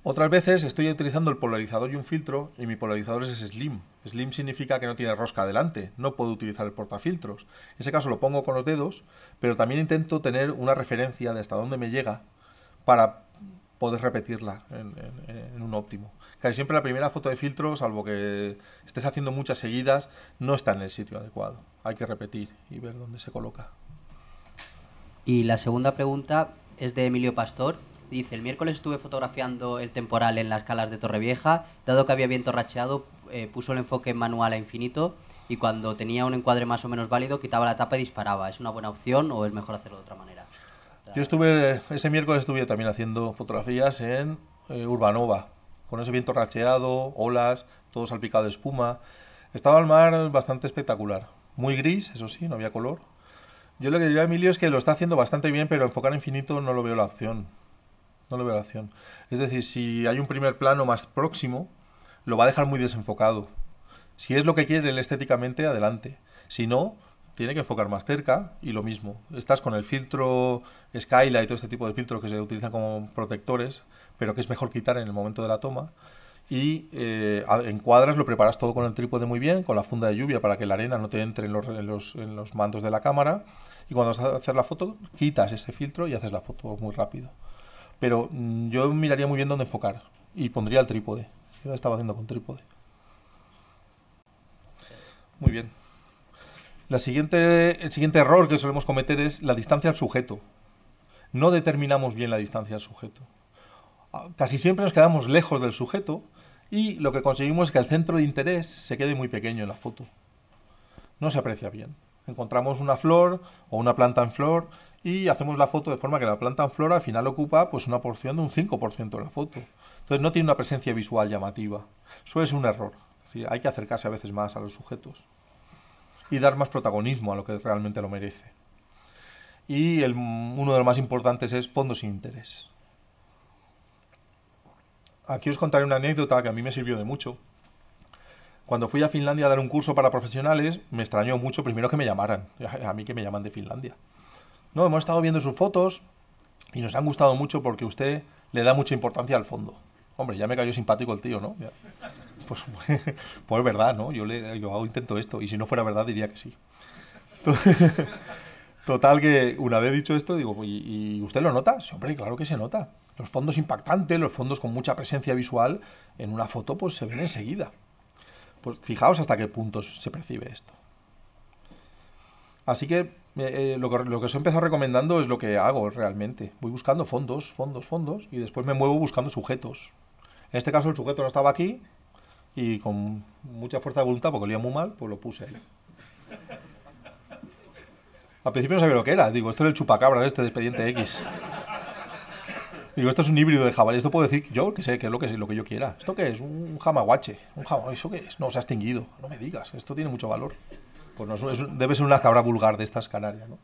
Otras veces estoy utilizando el polarizador y un filtro y mi polarizador es slim. Slim significa que no tiene rosca delante, no puedo utilizar el portafiltros. En ese caso lo pongo con los dedos, pero también intento tener una referencia de hasta dónde me llega para podés repetirla en, un óptimo. Casi siempre la primera foto de filtro, salvo que estés haciendo muchas seguidas, no está en el sitio adecuado. Hay que repetir y ver dónde se coloca. Y la segunda pregunta es de Emilio Pastor. Dice, el miércoles estuve fotografiando el temporal en las calas de Torrevieja. Dado que había viento racheado, eh, puso el enfoque manual a infinito y cuando tenía un encuadre más o menos válido, quitaba la tapa y disparaba. ¿Es una buena opción o es mejor hacerlo de otra manera? Yo estuve, ese miércoles estuve también haciendo fotografías en eh, Urbanova, con ese viento racheado, olas, todo salpicado de espuma. Estaba el mar bastante espectacular, muy gris, eso sí, no había color. Yo lo que diría a Emilio es que lo está haciendo bastante bien, pero enfocar infinito no lo veo la opción. No lo veo la opción. Es decir, si hay un primer plano más próximo, lo va a dejar muy desenfocado. Si es lo que quiere él estéticamente, adelante. Si no, tiene que enfocar más cerca y lo mismo. Estás con el filtro Skylight y todo este tipo de filtros que se utilizan como protectores, pero que es mejor quitar en el momento de la toma. Y eh, encuadras, lo preparas todo con el trípode muy bien, con la funda de lluvia para que la arena no te entre en los, mandos de la cámara. Y cuando vas a hacer la foto, quitas ese filtro y haces la foto muy rápido. Pero mm, yo miraría muy bien dónde enfocar y pondría el trípode. Yo lo estaba haciendo con trípode. Muy bien el siguiente error que solemos cometer es la distancia al sujeto. No determinamos bien la distancia al sujeto. Ah, casi siempre nos quedamos lejos del sujeto y lo que conseguimos es que el centro de interés se quede muy pequeño en la foto. No se aprecia bien. Encontramos una flor o una planta en flor y hacemos la foto de forma que la planta en flor al final ocupa pues una porción de un 5% de la foto. Entonces no tiene una presencia visual llamativa. Suele ser un error. hay que acercarse a veces más a los sujetos y dar más protagonismo a lo que realmente lo merece. Y uno de los más importantes es fondos sin interés. Aquí os contaré una anécdota que a mí me sirvió de mucho. Cuando fui a Finlandia a dar un curso para profesionales, me extrañó mucho primero que me llamaran, a mí que me llaman de Finlandia. No, hemos estado viendo sus fotos y nos han gustado mucho porque usted le da mucha importancia al fondo. Hombre, ya me cayó simpático el tío, ¿no? pues, pues verdad, ¿no? Yo, le, yo intento esto y si no fuera verdad diría que sí. Total que una vez dicho esto, digo, ¿y, usted lo nota? Sí, hombre, claro que se nota. Los fondos impactantes, los fondos con mucha presencia visual, en una foto pues se ven enseguida. Pues fijaos hasta qué punto se percibe esto. Así que, eh, eh, lo que lo que os he empezado recomendando es lo que hago realmente. Voy buscando fondos, fondos, fondos, y después me muevo buscando sujetos. En este caso el sujeto no estaba aquí, y con mucha fuerza de voluntad, porque olía muy mal, pues lo puse ahí. Al principio no sabía lo que era. Digo, esto es el chupacabra este de expediente X. Digo, esto es un híbrido de jabalí. Esto puedo decir yo que sé que es lo que, lo que yo quiera. ¿Esto qué es? Un jamaguache. ¿Un jamaguache? ¿Eso qué es? No, se ha extinguido. No me digas. Esto tiene mucho valor. Pues no, debe ser una cabra vulgar de estas canarias, ¿no?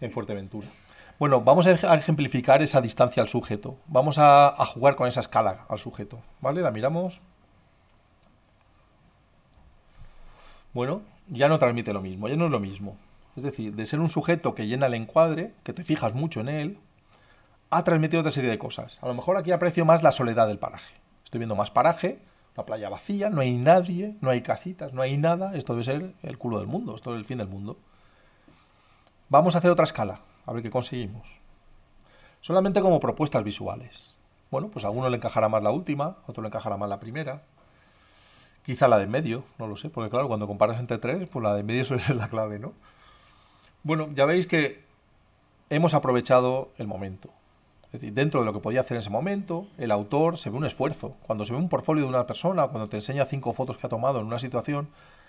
En Fuerteventura. Bueno, vamos a ejemplificar esa distancia al sujeto. Vamos a, a jugar con esa escala al sujeto. ¿Vale? La miramos. bueno, ya no transmite lo mismo, ya no es lo mismo. Es decir, de ser un sujeto que llena el encuadre, que te fijas mucho en él, ha transmitido otra serie de cosas. A lo mejor aquí aprecio más la soledad del paraje. Estoy viendo más paraje, una playa vacía, no hay nadie, no hay casitas, no hay nada. Esto debe ser el culo del mundo, esto es el fin del mundo. Vamos a hacer otra escala, a ver qué conseguimos. Solamente como propuestas visuales. Bueno, pues a uno le encajará más la última, a otro le encajará más la primera, Quizá la de medio, no lo sé, porque claro, cuando comparas entre tres, pues la de medio suele ser la clave, ¿no? Bueno, ya veis que hemos aprovechado el momento. Es decir, dentro de lo que podía hacer en ese momento, el autor se ve un esfuerzo. Cuando se ve un portfolio de una persona, cuando te enseña cinco fotos que ha tomado en una situación,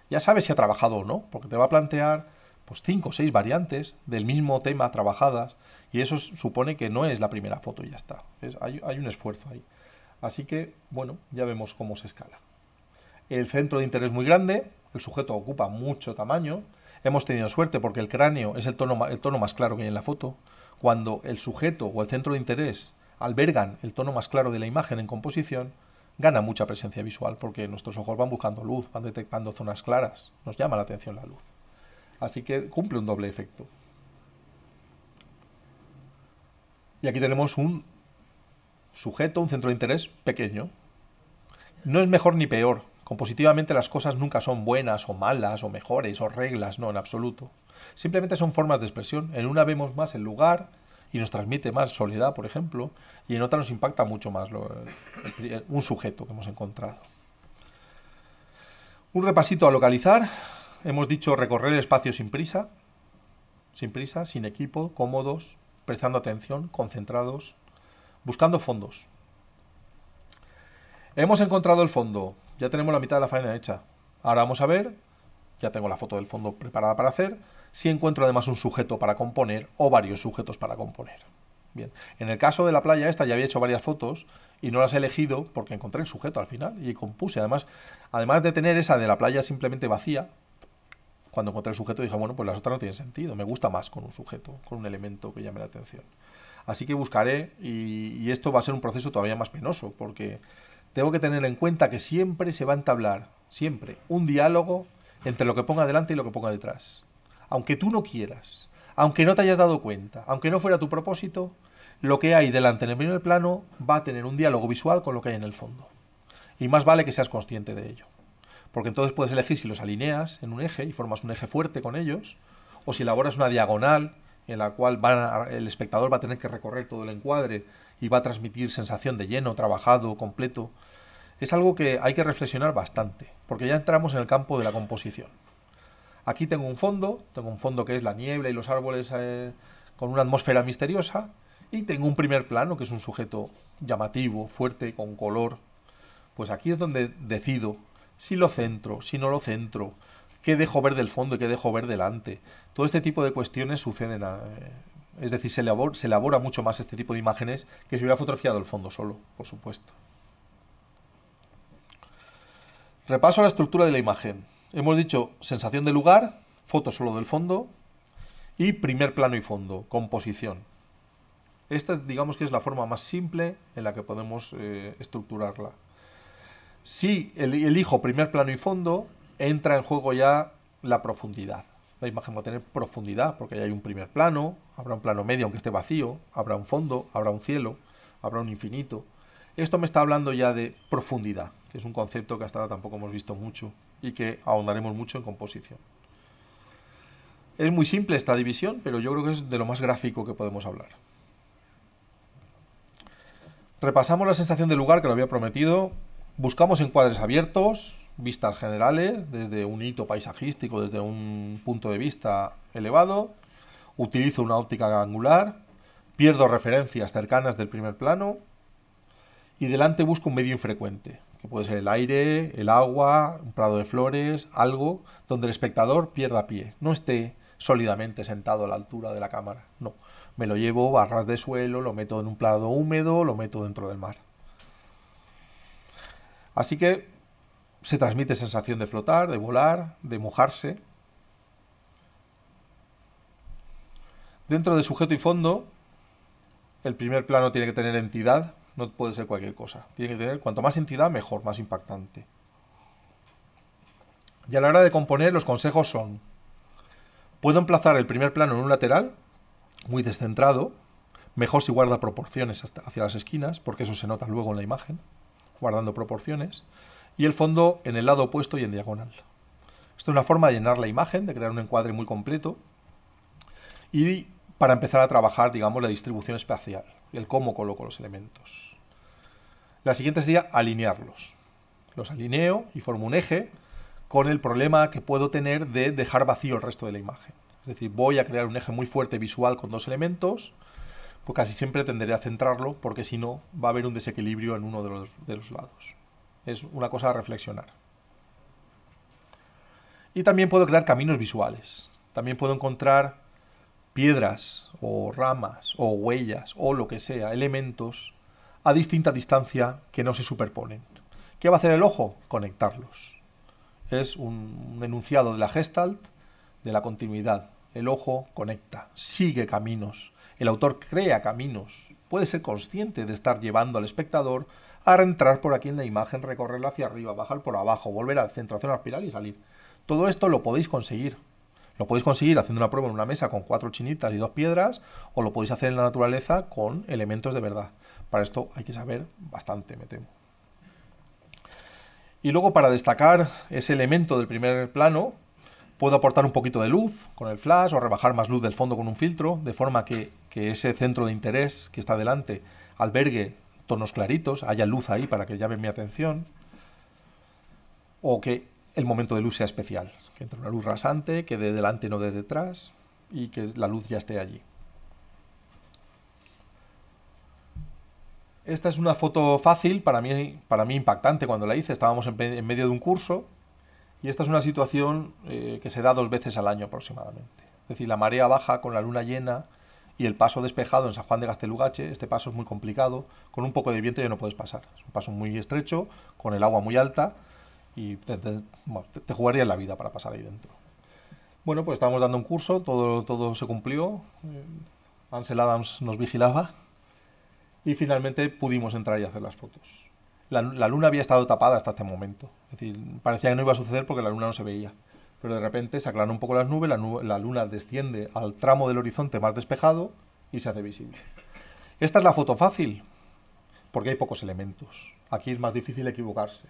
ya sabes si ha trabajado o no, porque te va a plantear pues cinco o seis variantes del mismo tema trabajadas y eso supone que no es la primera foto y ya está. hay un esfuerzo ahí. Así que, bueno, ya vemos cómo se escala el centro de interés muy grande, el sujeto ocupa mucho tamaño. Hemos tenido suerte porque el cráneo es el tono, el tono más claro que hay en la foto. Cuando el sujeto o el centro de interés albergan el tono más claro de la imagen en composición, gana mucha presencia visual porque nuestros ojos van buscando luz, van detectando zonas claras, nos llama la atención la luz. Así que cumple un doble efecto. Y aquí tenemos un sujeto, un centro de interés pequeño. No es mejor ni peor, Compositivamente las cosas nunca son buenas o malas o mejores o reglas, no, en absoluto. Simplemente son formas de expresión. En una vemos más el lugar y nos transmite más soledad, por ejemplo, y en otra nos impacta mucho más un sujeto que hemos encontrado. Un repasito a localizar. Hemos dicho recorrer el espacio sin prisa, sin prisa, sin equipo, cómodos, prestando atención, concentrados, buscando fondos. Hemos encontrado el fondo ya tenemos la mitad de la faena hecha. Ahora vamos a ver, ya tengo la foto del fondo preparada para hacer, si encuentro además un sujeto para componer o varios sujetos para componer. Bien, en el caso de la playa esta ya había hecho varias fotos y no las he elegido porque encontré el sujeto al final y compuse. Además, además de tener esa de la playa simplemente vacía, cuando encontré el sujeto dije, bueno, pues las otras no tienen sentido, me gusta más con un sujeto, con un elemento que llame la atención. Así que buscaré y, y esto va a ser un proceso todavía más penoso porque tengo que tener en cuenta que siempre se va a entablar, siempre, un diálogo entre lo que ponga delante y lo que ponga detrás. Aunque tú no quieras, aunque no te hayas dado cuenta, aunque no fuera tu propósito, lo que hay delante en el primer plano va a tener un diálogo visual con lo que hay en el fondo. Y más vale que seas consciente de ello. Porque entonces puedes elegir si los alineas en un eje y formas un eje fuerte con ellos, o si elaboras una diagonal en la cual el espectador va a tener que recorrer todo el encuadre y va a transmitir sensación de lleno, trabajado, completo, es algo que hay que reflexionar bastante, porque ya entramos en el campo de la composición. Aquí tengo un fondo, tengo un fondo que es la niebla y los árboles eh, con una atmósfera misteriosa, y tengo un primer plano que es un sujeto llamativo, fuerte, con color. Pues aquí es donde decido si lo centro, si no lo centro, qué dejo ver del fondo y qué dejo ver delante. Todo este tipo de cuestiones suceden a, eh, es decir, se elabora, mucho más este tipo de imágenes que si hubiera fotografiado el fondo solo, por supuesto. Repaso a la estructura de la imagen. Hemos dicho sensación de lugar, foto solo del fondo y primer plano y fondo, composición. Esta digamos que es la forma más simple en la que podemos eh, estructurarla. Si elijo primer plano y fondo, entra en juego ya la profundidad. La imagen va a tener profundidad, porque ahí hay un primer plano, habrá un plano medio aunque esté vacío, habrá un fondo, habrá un cielo, habrá un infinito. Esto me está hablando ya de profundidad, que es un concepto que hasta ahora tampoco hemos visto mucho y que ahondaremos mucho en composición. Es muy simple esta división, pero yo creo que es de lo más gráfico que podemos hablar. Repasamos la sensación de lugar que lo había prometido. Buscamos encuadres abiertos, vistas generales, desde un hito paisajístico, desde un punto de vista elevado, utilizo una óptica angular, pierdo referencias cercanas del primer plano y delante busco un medio infrecuente, que puede ser el aire, el agua, un prado de flores, algo donde el espectador pierda pie, no esté sólidamente sentado a la altura de la cámara, no, me lo llevo barras de suelo, lo meto en un prado húmedo, lo meto dentro del mar. Así que se transmite sensación de flotar, de volar, de mojarse. Dentro de sujeto y fondo, el primer plano tiene que tener entidad, no puede ser cualquier cosa. Tiene que tener, cuanto más entidad, mejor, más impactante. Y a la hora de componer, los consejos son, puedo emplazar el primer plano en un lateral, muy descentrado, mejor si guarda proporciones hacia las esquinas, porque eso se nota luego en la imagen, guardando proporciones y el fondo en el lado opuesto y en diagonal. Esto es una forma de llenar la imagen, de crear un encuadre muy completo y para empezar a trabajar, digamos, la distribución espacial, el cómo coloco los elementos. La siguiente sería alinearlos. Los alineo y formo un eje con el problema que puedo tener de dejar vacío el resto de la imagen. Es decir, voy a crear un eje muy fuerte visual con dos elementos, pues casi siempre tenderé a centrarlo porque si no va a haber un desequilibrio en uno de los, de los lados es una cosa a reflexionar. Y también puedo crear caminos visuales. También puedo encontrar piedras o ramas o huellas o lo que sea, elementos a distinta distancia que no se superponen. ¿Qué va a hacer el ojo? Conectarlos. Es un enunciado de la Gestalt de la continuidad. El ojo conecta, sigue caminos. El autor crea caminos. Puede ser consciente de estar llevando al espectador a entrar por aquí en la imagen, recorrerla hacia arriba, bajar por abajo, volver a centro, hacer una espiral y salir. Todo esto lo podéis conseguir. Lo podéis conseguir haciendo una prueba en una mesa con cuatro chinitas y dos piedras, o lo podéis hacer en la naturaleza con elementos de verdad. Para esto hay que saber bastante, me temo. Y luego para destacar ese elemento del primer plano, puedo aportar un poquito de luz con el flash o rebajar más luz del fondo con un filtro, de forma que, que ese centro de interés que está delante albergue tonos claritos, haya luz ahí para que llame mi atención, o que el momento de luz sea especial, que entre una luz rasante, que de delante no de detrás, y que la luz ya esté allí. Esta es una foto fácil, para mí, para mí impactante cuando la hice, estábamos en, medio de un curso, y esta es una situación eh, que se da dos veces al año aproximadamente. Es decir, la marea baja con la luna llena y el paso despejado en San Juan de gastelugache este paso es muy complicado, con un poco de viento ya no puedes pasar. Es un paso muy estrecho, con el agua muy alta y te, jugaría la vida para pasar ahí dentro. Bueno, pues estábamos dando un curso, todo, todo se cumplió, eh, Ansel Adams nos vigilaba y finalmente pudimos entrar y hacer las fotos. La, la luna había estado tapada hasta este momento, es decir, parecía que no iba a suceder porque la luna no se veía pero de repente se aclaran un poco las nubes, la, luna desciende al tramo del horizonte más despejado y se hace visible. Esta es la foto fácil, porque hay pocos elementos. Aquí es más difícil equivocarse.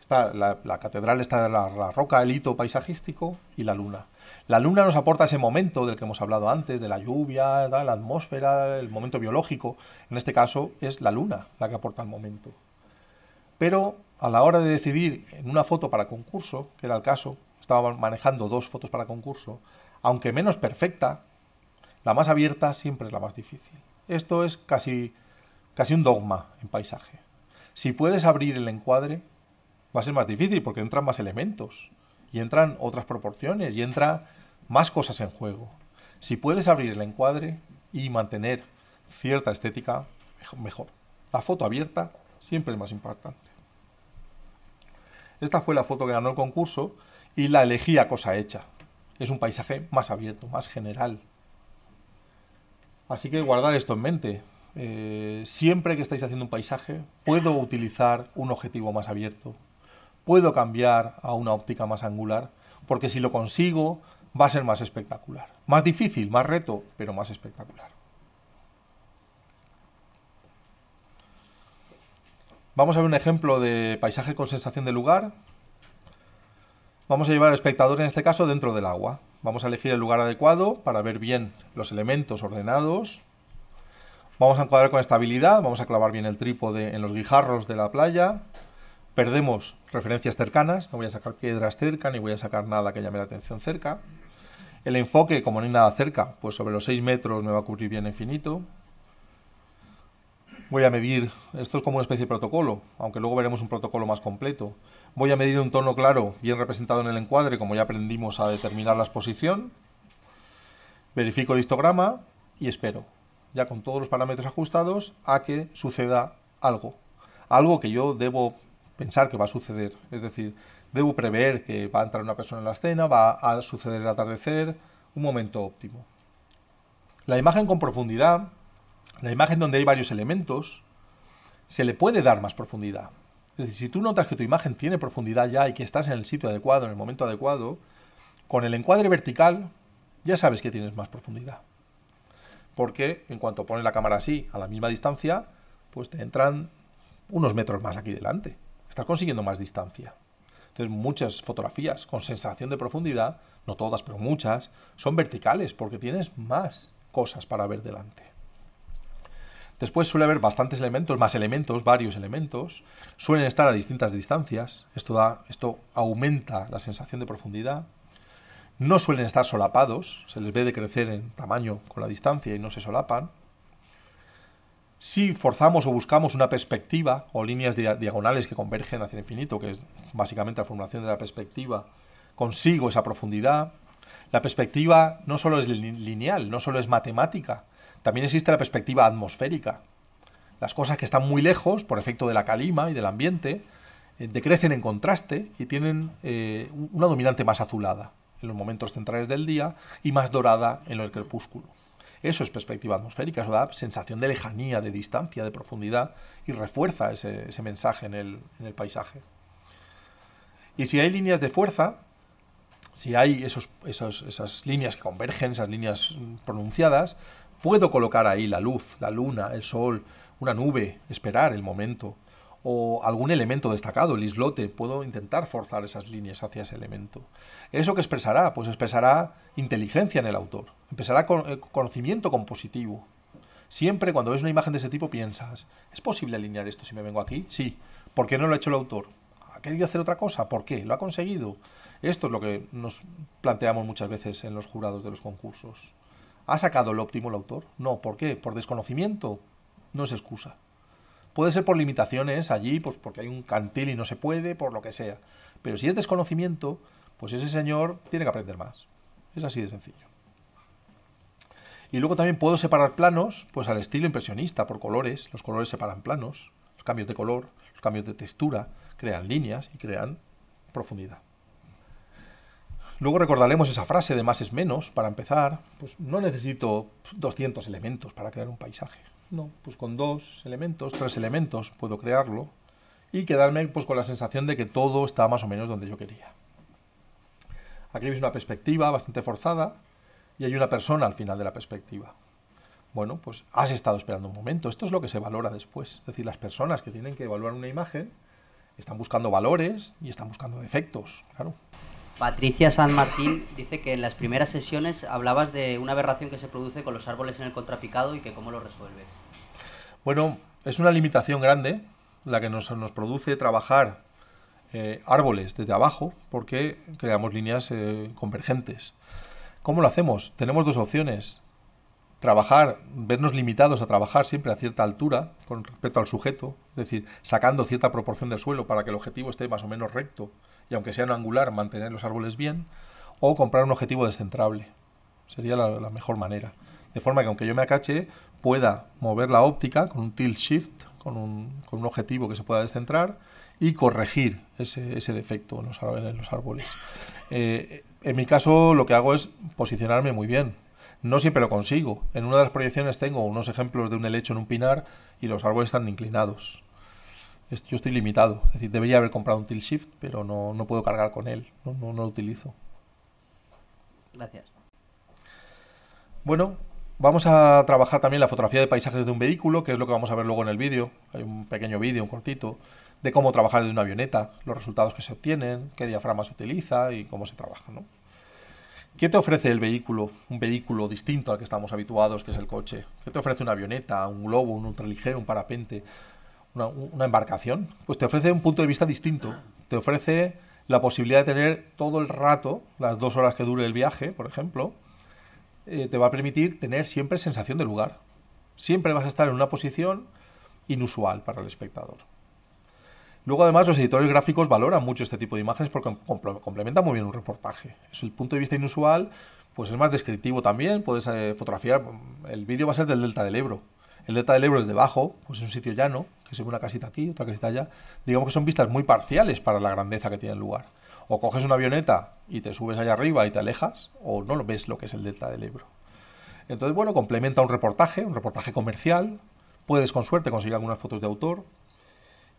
Está la, catedral está la, la, roca, el hito paisajístico y la luna. La luna nos aporta ese momento del que hemos hablado antes, de la lluvia, la atmósfera, el momento biológico. En este caso es la luna la que aporta el momento. Pero a la hora de decidir en una foto para concurso, que era el caso, estaba manejando dos fotos para concurso, aunque menos perfecta, la más abierta siempre es la más difícil. Esto es casi, casi un dogma en paisaje. Si puedes abrir el encuadre, va a ser más difícil porque entran más elementos y entran otras proporciones y entran más cosas en juego. Si puedes abrir el encuadre y mantener cierta estética, mejor. La foto abierta siempre es más importante. Esta fue la foto que ganó el concurso y la elegía cosa hecha. Es un paisaje más abierto, más general. Así que guardar esto en mente. Eh, siempre que estáis haciendo un paisaje, puedo utilizar un objetivo más abierto, puedo cambiar a una óptica más angular, porque si lo consigo va a ser más espectacular. Más difícil, más reto, pero más espectacular. Vamos a ver un ejemplo de paisaje con sensación de lugar. Vamos a llevar al espectador en este caso dentro del agua. Vamos a elegir el lugar adecuado para ver bien los elementos ordenados. Vamos a encuadrar con estabilidad, vamos a clavar bien el trípode en los guijarros de la playa. Perdemos referencias cercanas, no voy a sacar piedras cerca ni voy a sacar nada que llame la atención cerca. El enfoque, como no hay nada cerca, pues sobre los 6 metros me va a cubrir bien infinito. Voy a medir, esto es como una especie de protocolo, aunque luego veremos un protocolo más completo. Voy a medir un tono claro bien representado en el encuadre, como ya aprendimos a determinar la exposición. Verifico el histograma y espero, ya con todos los parámetros ajustados, a que suceda algo. Algo que yo debo pensar que va a suceder. Es decir, debo prever que va a entrar una persona en la escena, va a suceder el atardecer, un momento óptimo. La imagen con profundidad la imagen donde hay varios elementos, se le puede dar más profundidad. Es decir, si tú notas que tu imagen tiene profundidad ya y que estás en el sitio adecuado, en el momento adecuado, con el encuadre vertical ya sabes que tienes más profundidad. Porque en cuanto pones la cámara así, a la misma distancia, pues te entran unos metros más aquí delante. Estás consiguiendo más distancia. Entonces muchas fotografías con sensación de profundidad, no todas, pero muchas, son verticales porque tienes más cosas para ver delante. Después suele haber bastantes elementos, más elementos, varios elementos, suelen estar a distintas distancias, esto, da, esto aumenta la sensación de profundidad, no suelen estar solapados, se les ve decrecer en tamaño con la distancia y no se solapan. Si forzamos o buscamos una perspectiva o líneas diagonales que convergen hacia el infinito, que es básicamente la formulación de la perspectiva, consigo esa profundidad. La perspectiva no solo es lineal, no solo es matemática, también existe la perspectiva atmosférica. Las cosas que están muy lejos, por efecto de la calima y del ambiente, eh, decrecen en contraste y tienen eh, una dominante más azulada en los momentos centrales del día y más dorada en el crepúsculo. Eso es perspectiva atmosférica, eso da sensación de lejanía, de distancia, de profundidad y refuerza ese, mensaje en el, paisaje. Y si hay líneas de fuerza, si hay esas líneas que convergen, esas líneas mm, pronunciadas, Puedo colocar ahí la luz, la luna, el sol, una nube, esperar el momento, o algún elemento destacado, el islote, puedo intentar forzar esas líneas hacia ese elemento. ¿Eso que expresará? Pues expresará inteligencia en el autor, empezará con eh, conocimiento compositivo. Siempre cuando ves una imagen de ese tipo piensas, ¿es posible alinear esto si me vengo aquí? Sí. ¿Por qué no lo ha hecho el autor? ¿Ha querido hacer otra cosa? ¿Por qué? ¿Lo ha conseguido? Esto es lo que nos planteamos muchas veces en los jurados de los concursos. ¿Ha sacado el óptimo el autor? No, ¿por qué? ¿Por desconocimiento? No es excusa. Puede ser por limitaciones allí, pues porque hay un cantil y no se puede, por lo que sea. Pero si es desconocimiento, pues ese señor tiene que aprender más. Es así de sencillo. Y luego también puedo separar planos, pues al estilo impresionista, por colores. Los colores separan planos, los cambios de color, los cambios de textura, crean líneas y crean profundidad. Luego recordaremos esa frase de más es menos, para empezar, pues no necesito 200 elementos para crear un paisaje. No, pues con dos elementos, tres elementos puedo crearlo y quedarme pues con la sensación de que todo está más o menos donde yo quería. Aquí veis una perspectiva bastante forzada y hay una persona al final de la perspectiva. Bueno, pues has estado esperando un momento. Esto es lo que se valora después. Es decir, las personas que tienen que evaluar una imagen están buscando valores y están buscando defectos, claro. Patricia San Martín dice que en las primeras sesiones hablabas de una aberración que se produce con los árboles en el contrapicado y que cómo lo resuelves. Bueno, es una limitación grande la que nos, produce trabajar eh, árboles desde abajo porque creamos líneas eh, convergentes. ¿Cómo lo hacemos? Tenemos dos opciones. Trabajar, vernos limitados a trabajar siempre a cierta altura con respecto al sujeto, es decir, sacando cierta proporción del suelo para que el objetivo esté más o menos recto y aunque sea no angular, mantener los árboles bien, o comprar un objetivo descentrable. Sería la, mejor manera. De forma que aunque yo me acache, pueda mover la óptica con un tilt shift, con un, objetivo que se pueda descentrar y corregir ese, defecto en los, los árboles. Eh, en mi caso lo que hago es posicionarme muy bien. No siempre lo consigo. En una de las proyecciones tengo unos ejemplos de un helecho en un pinar y los árboles están inclinados yo estoy limitado. Es decir, debería haber comprado un tilt shift, pero no, puedo cargar con él. No, no, lo utilizo. Gracias. Bueno, vamos a trabajar también la fotografía de paisajes de un vehículo, que es lo que vamos a ver luego en el vídeo. Hay un pequeño vídeo, un cortito, de cómo trabajar de una avioneta, los resultados que se obtienen, qué diafragma se utiliza y cómo se trabaja. ¿Qué te ofrece el vehículo? Un vehículo distinto al que estamos habituados, que es el coche. ¿Qué te ofrece una avioneta, un globo, un ultraligero, un parapente? una, embarcación, pues te ofrece un punto de vista distinto. Te ofrece la posibilidad de tener todo el rato, las dos horas que dure el viaje, por ejemplo, eh, te va a permitir tener siempre sensación de lugar. Siempre vas a estar en una posición inusual para el espectador. Luego, además, los editores gráficos valoran mucho este tipo de imágenes porque complementan muy bien un reportaje. Es el punto de vista inusual, pues es más descriptivo también. Puedes eh, fotografiar. El vídeo va a ser del delta del Ebro. El delta del Ebro es debajo, pues es un sitio llano que se ve una casita aquí, otra casita allá, digamos que son vistas muy parciales para la grandeza que tiene el lugar. O coges una avioneta y te subes allá arriba y te alejas, o no lo ves lo que es el delta del Ebro. Entonces, bueno, complementa un reportaje, un reportaje comercial, puedes con suerte conseguir algunas fotos de autor,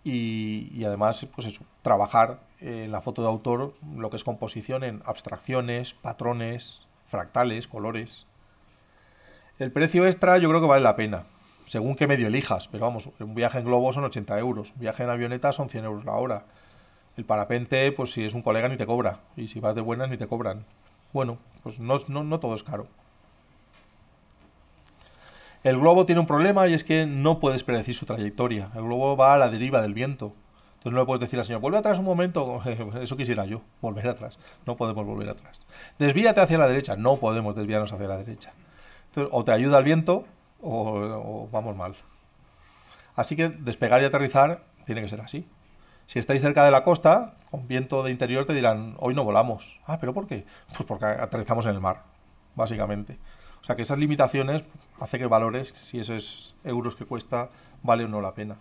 y, además, pues es trabajar en eh, la foto de autor lo que es composición en abstracciones, patrones, fractales, colores. El precio extra yo creo que vale la pena según qué medio elijas, pero vamos, un viaje en globo son 80 euros, un viaje en avioneta son 100 euros la hora. El parapente, pues si es un colega ni te cobra, y si vas de buenas ni te cobran. Bueno, pues no, no, no todo es caro. El globo tiene un problema y es que no puedes predecir su trayectoria. El globo va a la deriva del viento. Entonces no le puedes decir al señor, vuelve atrás un momento, eso quisiera yo, volver atrás. No podemos volver atrás. Desvíate hacia la derecha, no podemos desviarnos hacia la derecha. Entonces, o te ayuda el viento o, vamos mal. Así que despegar y aterrizar tiene que ser así. Si estáis cerca de la costa, con viento de interior te dirán, hoy no volamos. Ah, ¿pero por qué? Pues porque aterrizamos en el mar, básicamente. O sea que esas limitaciones hace que valores si esos euros que cuesta vale o no la pena.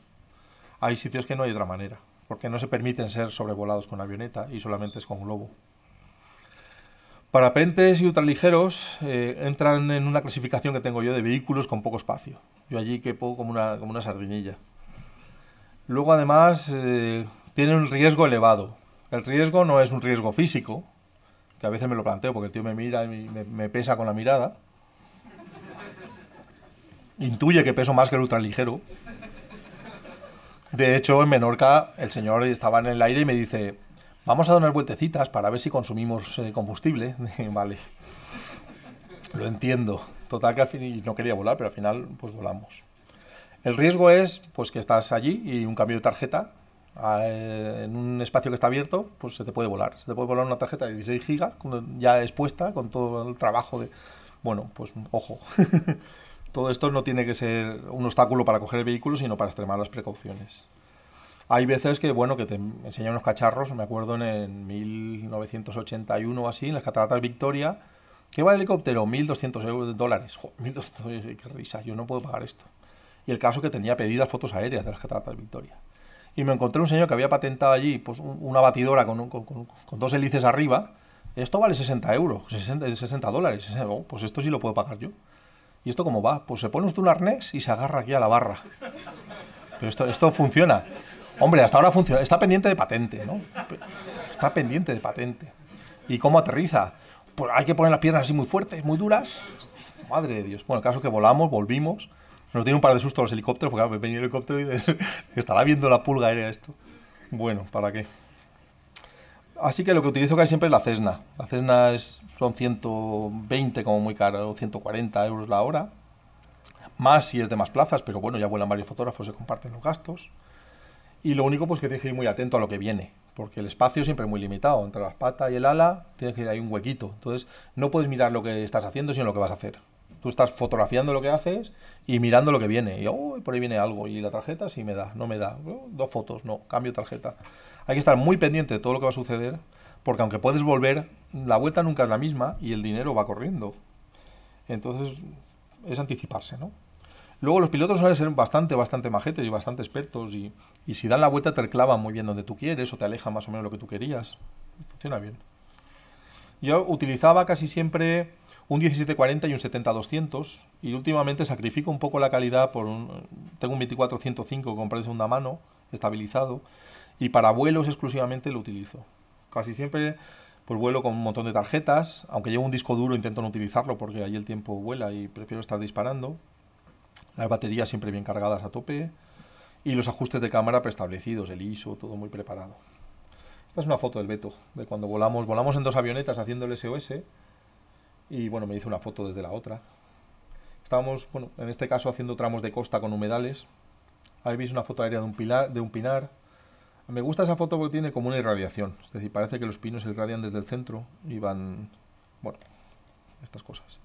Hay sitios que no hay otra manera, porque no se permiten ser sobrevolados con avioneta y solamente es con globo. Parapentes y ultraligeros eh, entran en una clasificación que tengo yo de vehículos con poco espacio. Yo allí quepo como una, como una sardinilla. Luego además eh, tiene tienen un riesgo elevado. El riesgo no es un riesgo físico, que a veces me lo planteo porque el tío me mira y me, me pesa con la mirada. Intuye que peso más que el ultraligero. De hecho, en Menorca el señor estaba en el aire y me dice, Vamos a dar unas vueltecitas para ver si consumimos eh, combustible. vale. Lo entiendo. Total que al fin, no quería volar, pero al final pues volamos. El riesgo es pues que estás allí y un cambio de tarjeta ah, eh, en un espacio que está abierto, pues se te puede volar. Se te puede volar una tarjeta de 16 gigas ya expuesta con todo el trabajo de... Bueno, pues ojo. todo esto no tiene que ser un obstáculo para coger el vehículo, sino para extremar las precauciones. Hay veces que, bueno, que te enseñan unos cacharros, me acuerdo en, 1981 o así, en las cataratas Victoria, que va el helicóptero? 1.200 euros, dólares. 1.200, qué risa, yo no puedo pagar esto. Y el caso que tenía pedidas fotos aéreas de las cataratas Victoria. Y me encontré un señor que había patentado allí pues, una batidora con, dos hélices arriba. Esto vale 60 euros, 60, dólares. Oh, pues esto sí lo puedo pagar yo. ¿Y esto cómo va? Pues se pone usted un arnés y se agarra aquí a la barra. Pero esto, esto funciona. Hombre, hasta ahora funciona. Está pendiente de patente, ¿no? Está pendiente de patente. ¿Y cómo aterriza? Pues hay que poner las piernas así muy fuertes, muy duras. Madre de Dios. Bueno, el caso que volamos, volvimos. Nos tiene un par de sustos los helicópteros, porque venía el helicóptero y estará viendo la pulga aérea esto. Bueno, ¿para qué? Así que lo que utilizo casi siempre es la Cessna. La Cessna es, son 120 como muy caro, 140 euros la hora. Más si es de más plazas, pero bueno, ya vuelan varios fotógrafos, se comparten los gastos. Y lo único pues que tienes que ir muy atento a lo que viene, porque el espacio siempre es muy limitado. Entre las patas y el ala tienes que hay un huequito. Entonces no puedes mirar lo que estás haciendo, sino lo que vas a hacer. Tú estás fotografiando lo que haces y mirando lo que viene. Y por ahí viene algo. Y la tarjeta sí me da, no me da. Oh, dos fotos, no, cambio tarjeta. Hay que estar muy pendiente de todo lo que va a suceder, porque aunque puedes volver, la vuelta nunca es la misma y el dinero va corriendo. Entonces es anticiparse, ¿no? Luego los pilotos suelen ser bastante, bastante majetes y bastante expertos y, si dan la vuelta te reclavan muy bien donde tú quieres o te alejan más o menos lo que tú querías. Funciona bien. Yo utilizaba casi siempre un 1740 y un 70 y últimamente sacrifico un poco la calidad por un... Tengo un 2405 compré de segunda mano, estabilizado, y para vuelos exclusivamente lo utilizo. Casi siempre por pues vuelo con un montón de tarjetas, aunque llevo un disco duro intento no utilizarlo porque ahí el tiempo vuela y prefiero estar disparando, las baterías siempre bien cargadas a tope y los ajustes de cámara preestablecidos, el ISO, todo muy preparado. Esta es una foto del Beto, de cuando volamos. Volamos en dos avionetas haciendo el SOS y bueno, me hizo una foto desde la otra. Estábamos, bueno, en este caso haciendo tramos de costa con humedales. Ahí veis una foto aérea de un, pilar, de un pinar. Me gusta esa foto porque tiene como una irradiación. Es decir, parece que los pinos irradian desde el centro y van... Bueno, estas cosas.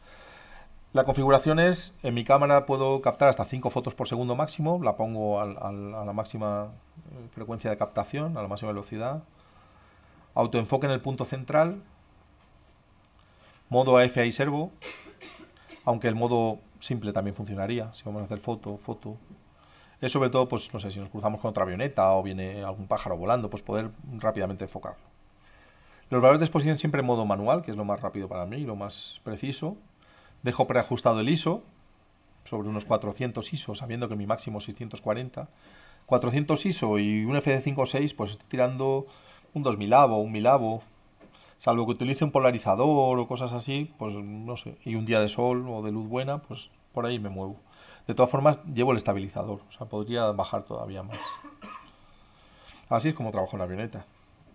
La configuración es, en mi cámara puedo captar hasta 5 fotos por segundo máximo, la pongo a la máxima eh, frecuencia de captación, a la máxima velocidad. Autoenfoque en el punto central. Modo AFI y servo, aunque el modo simple también funcionaría, si vamos a hacer foto, foto. Es sobre todo, pues no sé, si nos cruzamos con otra avioneta o viene algún pájaro volando, pues poder rápidamente enfocarlo. Los valores de exposición siempre en modo manual, que es lo más rápido para mí y lo más preciso. Dejo preajustado el ISO, sobre unos 400 ISO, sabiendo que mi máximo es 640. 400 ISO y un FD56, pues estoy tirando un 2000 avo, un milavo, salvo que utilice un polarizador o cosas así, pues no sé, y un día de sol o de luz buena, pues por ahí me muevo. De todas formas, llevo el estabilizador, o sea, podría bajar todavía más. Así es como trabajo en la avioneta.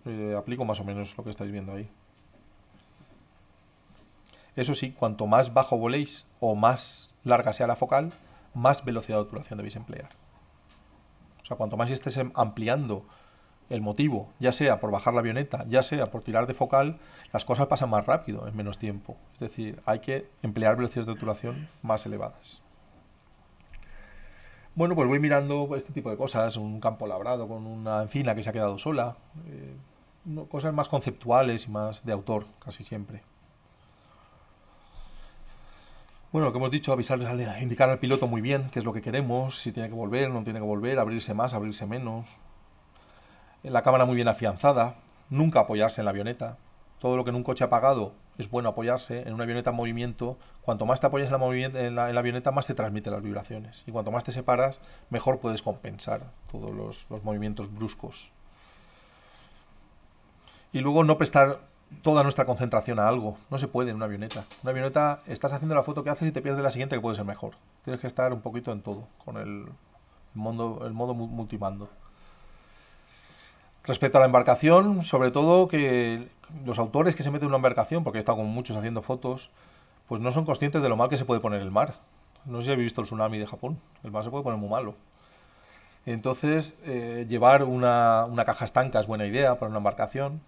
Eh, aplico más o menos lo que estáis viendo ahí. Eso sí, cuanto más bajo voléis o más larga sea la focal, más velocidad de obturación debéis emplear. O sea, cuanto más estés em, ampliando el motivo, ya sea por bajar la avioneta, ya sea por tirar de focal, las cosas pasan más rápido, en menos tiempo. Es decir, hay que emplear velocidades de obturación más elevadas. Bueno, pues voy mirando este tipo de cosas, un campo labrado con una encina que se ha quedado sola, eh, cosas más conceptuales y más de autor, casi siempre. Bueno, lo que hemos dicho, avisarles, indicar al piloto muy bien qué es lo que queremos, si tiene que volver, no tiene que volver, abrirse más, abrirse menos. La cámara muy bien afianzada, nunca apoyarse en la avioneta. Todo lo que en un coche apagado es bueno apoyarse, en una avioneta en movimiento, cuanto más te apoyas en la, avioneta, más te transmiten las vibraciones. Y cuanto más te separas, mejor puedes compensar todos los, los movimientos bruscos. Y luego no prestar toda nuestra concentración a algo. No se puede en una avioneta. Una avioneta estás haciendo la foto que haces y te pierdes la siguiente que puede ser mejor. Tienes que estar un poquito en todo, con el, modo, el modo multimando. Respecto a la embarcación, sobre todo que los autores que se meten en una embarcación, porque he estado con muchos haciendo fotos, pues no son conscientes de lo mal que se puede poner el mar. No sé si habéis visto el tsunami de Japón. El mar se puede poner muy malo. Entonces, eh, llevar una, una caja estanca es buena idea para una embarcación,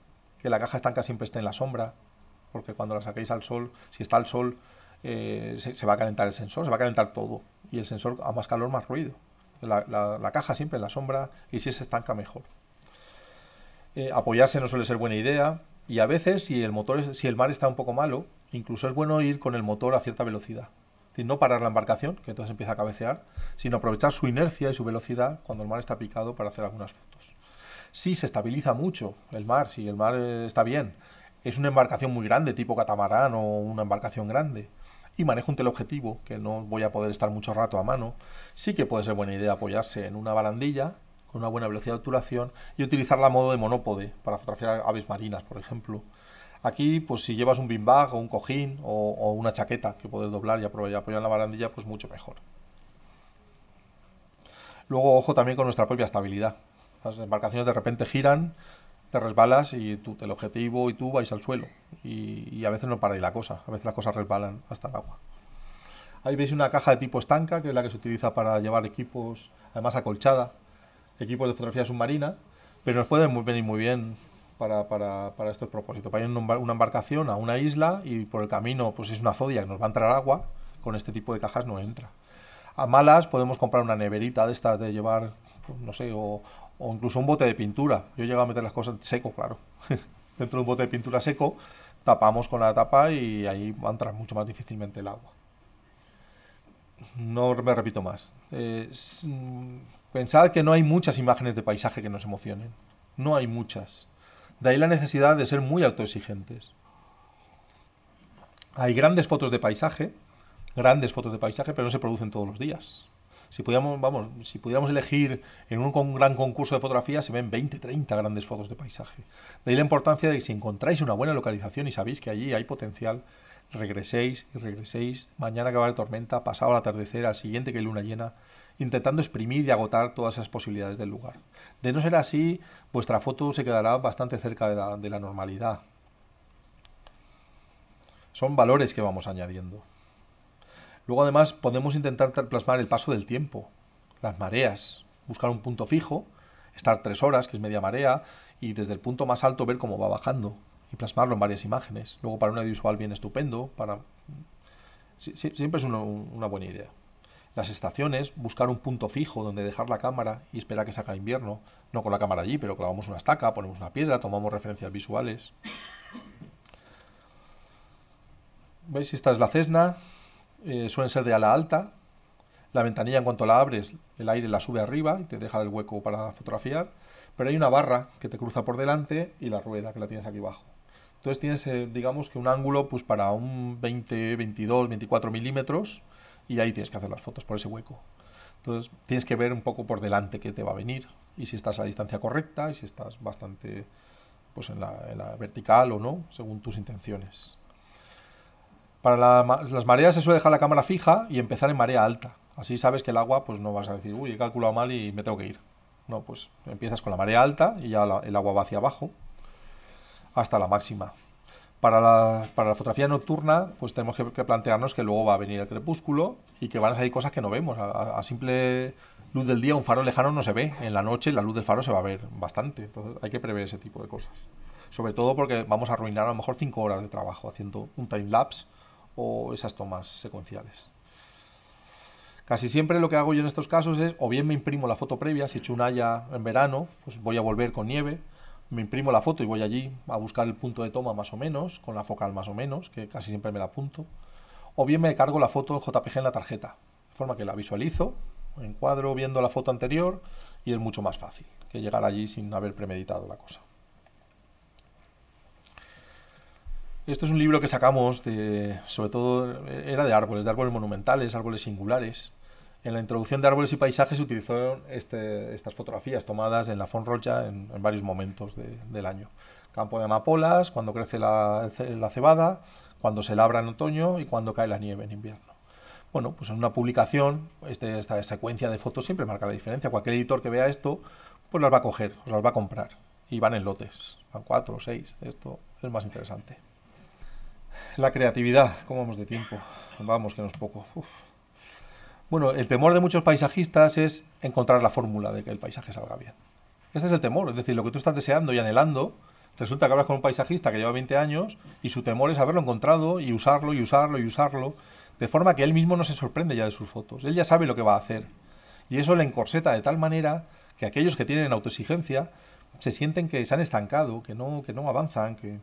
que la caja estanca siempre esté en la sombra, porque cuando la saquéis al sol, si está al sol, eh, se, va a calentar el sensor, se va a calentar todo. Y el sensor a más calor, más ruido. La, caja siempre en la sombra y si se estanca, mejor. Eh, apoyarse no suele ser buena idea y a veces si el motor es, si el mar está un poco malo incluso es bueno ir con el motor a cierta velocidad no parar la embarcación que entonces empieza a cabecear sino aprovechar su inercia y su velocidad cuando el mar está picado para hacer algunas fotos si se estabiliza mucho el mar, si el mar eh, está bien, es una embarcación muy grande, tipo catamarán o una embarcación grande, y manejo un teleobjetivo, que no voy a poder estar mucho rato a mano, sí que puede ser buena idea apoyarse en una barandilla con una buena velocidad de obturación y utilizarla a modo de monópode para fotografiar aves marinas, por ejemplo. Aquí, pues si llevas un beanbag o un cojín o, o una chaqueta que puedes doblar y apoyar en la barandilla, pues mucho mejor. Luego, ojo también con nuestra propia estabilidad. Las embarcaciones de repente giran, te resbalas y tú, el objetivo y tú vais al suelo. Y, a veces no para y la cosa, a veces las cosas resbalan hasta el agua. Ahí veis una caja de tipo estanca, que es la que se utiliza para llevar equipos, además acolchada, equipos de fotografía submarina, pero nos puede venir muy bien para, para, para estos propósitos. Para ir en una embarcación a una isla y por el camino, pues es una zodia que nos va a entrar agua, con este tipo de cajas no entra. A malas podemos comprar una neverita de estas de llevar, pues, no sé, o, o incluso un bote de pintura. Yo llego a meter las cosas seco, claro. Dentro de un bote de pintura seco tapamos con la tapa y ahí va a entrar mucho más difícilmente el agua. No me repito más. Eh, mm, pensad que no hay muchas imágenes de paisaje que nos emocionen. No hay muchas. De ahí la necesidad de ser muy autoexigentes. Hay grandes fotos de paisaje, grandes fotos de paisaje, pero no se producen todos los días si pudiéramos, vamos, si pudiéramos elegir en un gran concurso de fotografía, se ven 20, 30 grandes fotos de paisaje. De ahí la importancia de que si encontráis una buena localización y sabéis que allí hay potencial, regreséis y regreséis, mañana que va tormenta, pasado el atardecer, al siguiente que hay luna llena, intentando exprimir y agotar todas esas posibilidades del lugar. De no ser así, vuestra foto se quedará bastante cerca de la normalidad. Son valores que vamos añadiendo. Luego además podemos intentar plasmar el paso del tiempo, las mareas, buscar un punto fijo, estar tres horas, que es media marea, y desde el punto más alto ver cómo va bajando y plasmarlo en varias imágenes. Luego para un audiovisual bien estupendo, para... siempre es una buena idea. Las estaciones, buscar un punto fijo donde dejar la cámara y esperar que se haga invierno. No con la cámara allí, pero clavamos una estaca, ponemos una piedra, tomamos referencias visuales. ¿Veis? Esta es la Cessna, eh, suelen ser de ala alta. La ventanilla en cuanto la abres, el aire la sube arriba y te deja el hueco para fotografiar. Pero hay una barra que te cruza por delante y la rueda que la tienes aquí abajo. Entonces tienes, eh, digamos que un ángulo pues para un 20, 22, 24 milímetros y ahí tienes que hacer las fotos por ese hueco. Entonces tienes que ver un poco por delante qué te va a venir y si estás a la distancia correcta y si estás bastante pues en la vertical o no, según tus intenciones. Para las mareas se suele dejar la cámara fija y empezar en marea alta. Así sabes que el agua, pues no vas a decir, uy, he calculado mal y me tengo que ir. No, pues empiezas con la marea alta y ya el agua va hacia abajo hasta la máxima. Para la, fotografía nocturna, pues tenemos que, plantearnos que luego va a venir el crepúsculo y que van a salir cosas que no vemos. A, simple luz del día, un faro lejano no se ve. En la noche, la luz del faro se va a ver bastante. Entonces, hay que prever ese tipo de cosas. Sobre todo porque vamos a arruinar a lo mejor cinco horas de trabajo haciendo un time lapse o esas tomas secuenciales. Casi siempre lo que hago yo en estos casos es, o bien me imprimo la foto previa, si he hecho un haya en verano, pues voy a volver con nieve, me imprimo la foto y voy allí a buscar el punto de toma más o menos, con la focal más o menos, que casi siempre me la apunto, o bien me cargo la foto en JPG en la tarjeta, de forma que la visualizo, encuadro viendo la foto anterior y es mucho más fácil que llegar allí sin haber premeditado la cosa. Esto es un libro que sacamos sobre todo, era de árboles, de árboles monumentales, árboles singulares. En la introducción de árboles y paisajes se utilizaron este, estas fotografías tomadas en la Fonrocha en, en varios momentos del año. Campo de amapolas, cuando crece la, cebada, cuando se labra en otoño y cuando cae la nieve en invierno bueno, pues en una publicación, este, esta secuencia de fotos siempre marca la diferencia. Cualquier editor que vea esto, pues las va a coger, las va a comprar. Y van en lotes, van cuatro o seis. Esto es más interesante. La creatividad, ¿cómo vamos de tiempo? Vamos, que no es poco. Bueno, el temor de muchos paisajistas es encontrar la fórmula de que el paisaje salga bien. Este es el temor, es decir, lo que tú estás deseando y anhelando, resulta que hablas con un paisajista que lleva 20 años y su temor es haberlo encontrado y usarlo y usarlo y usarlo, de forma que él mismo no se sorprende ya de sus fotos, él ya sabe lo que va a hacer. Y eso le encorseta de tal manera que aquellos que tienen autoexigencia se sienten que se han estancado, que no, que no avanzan, que,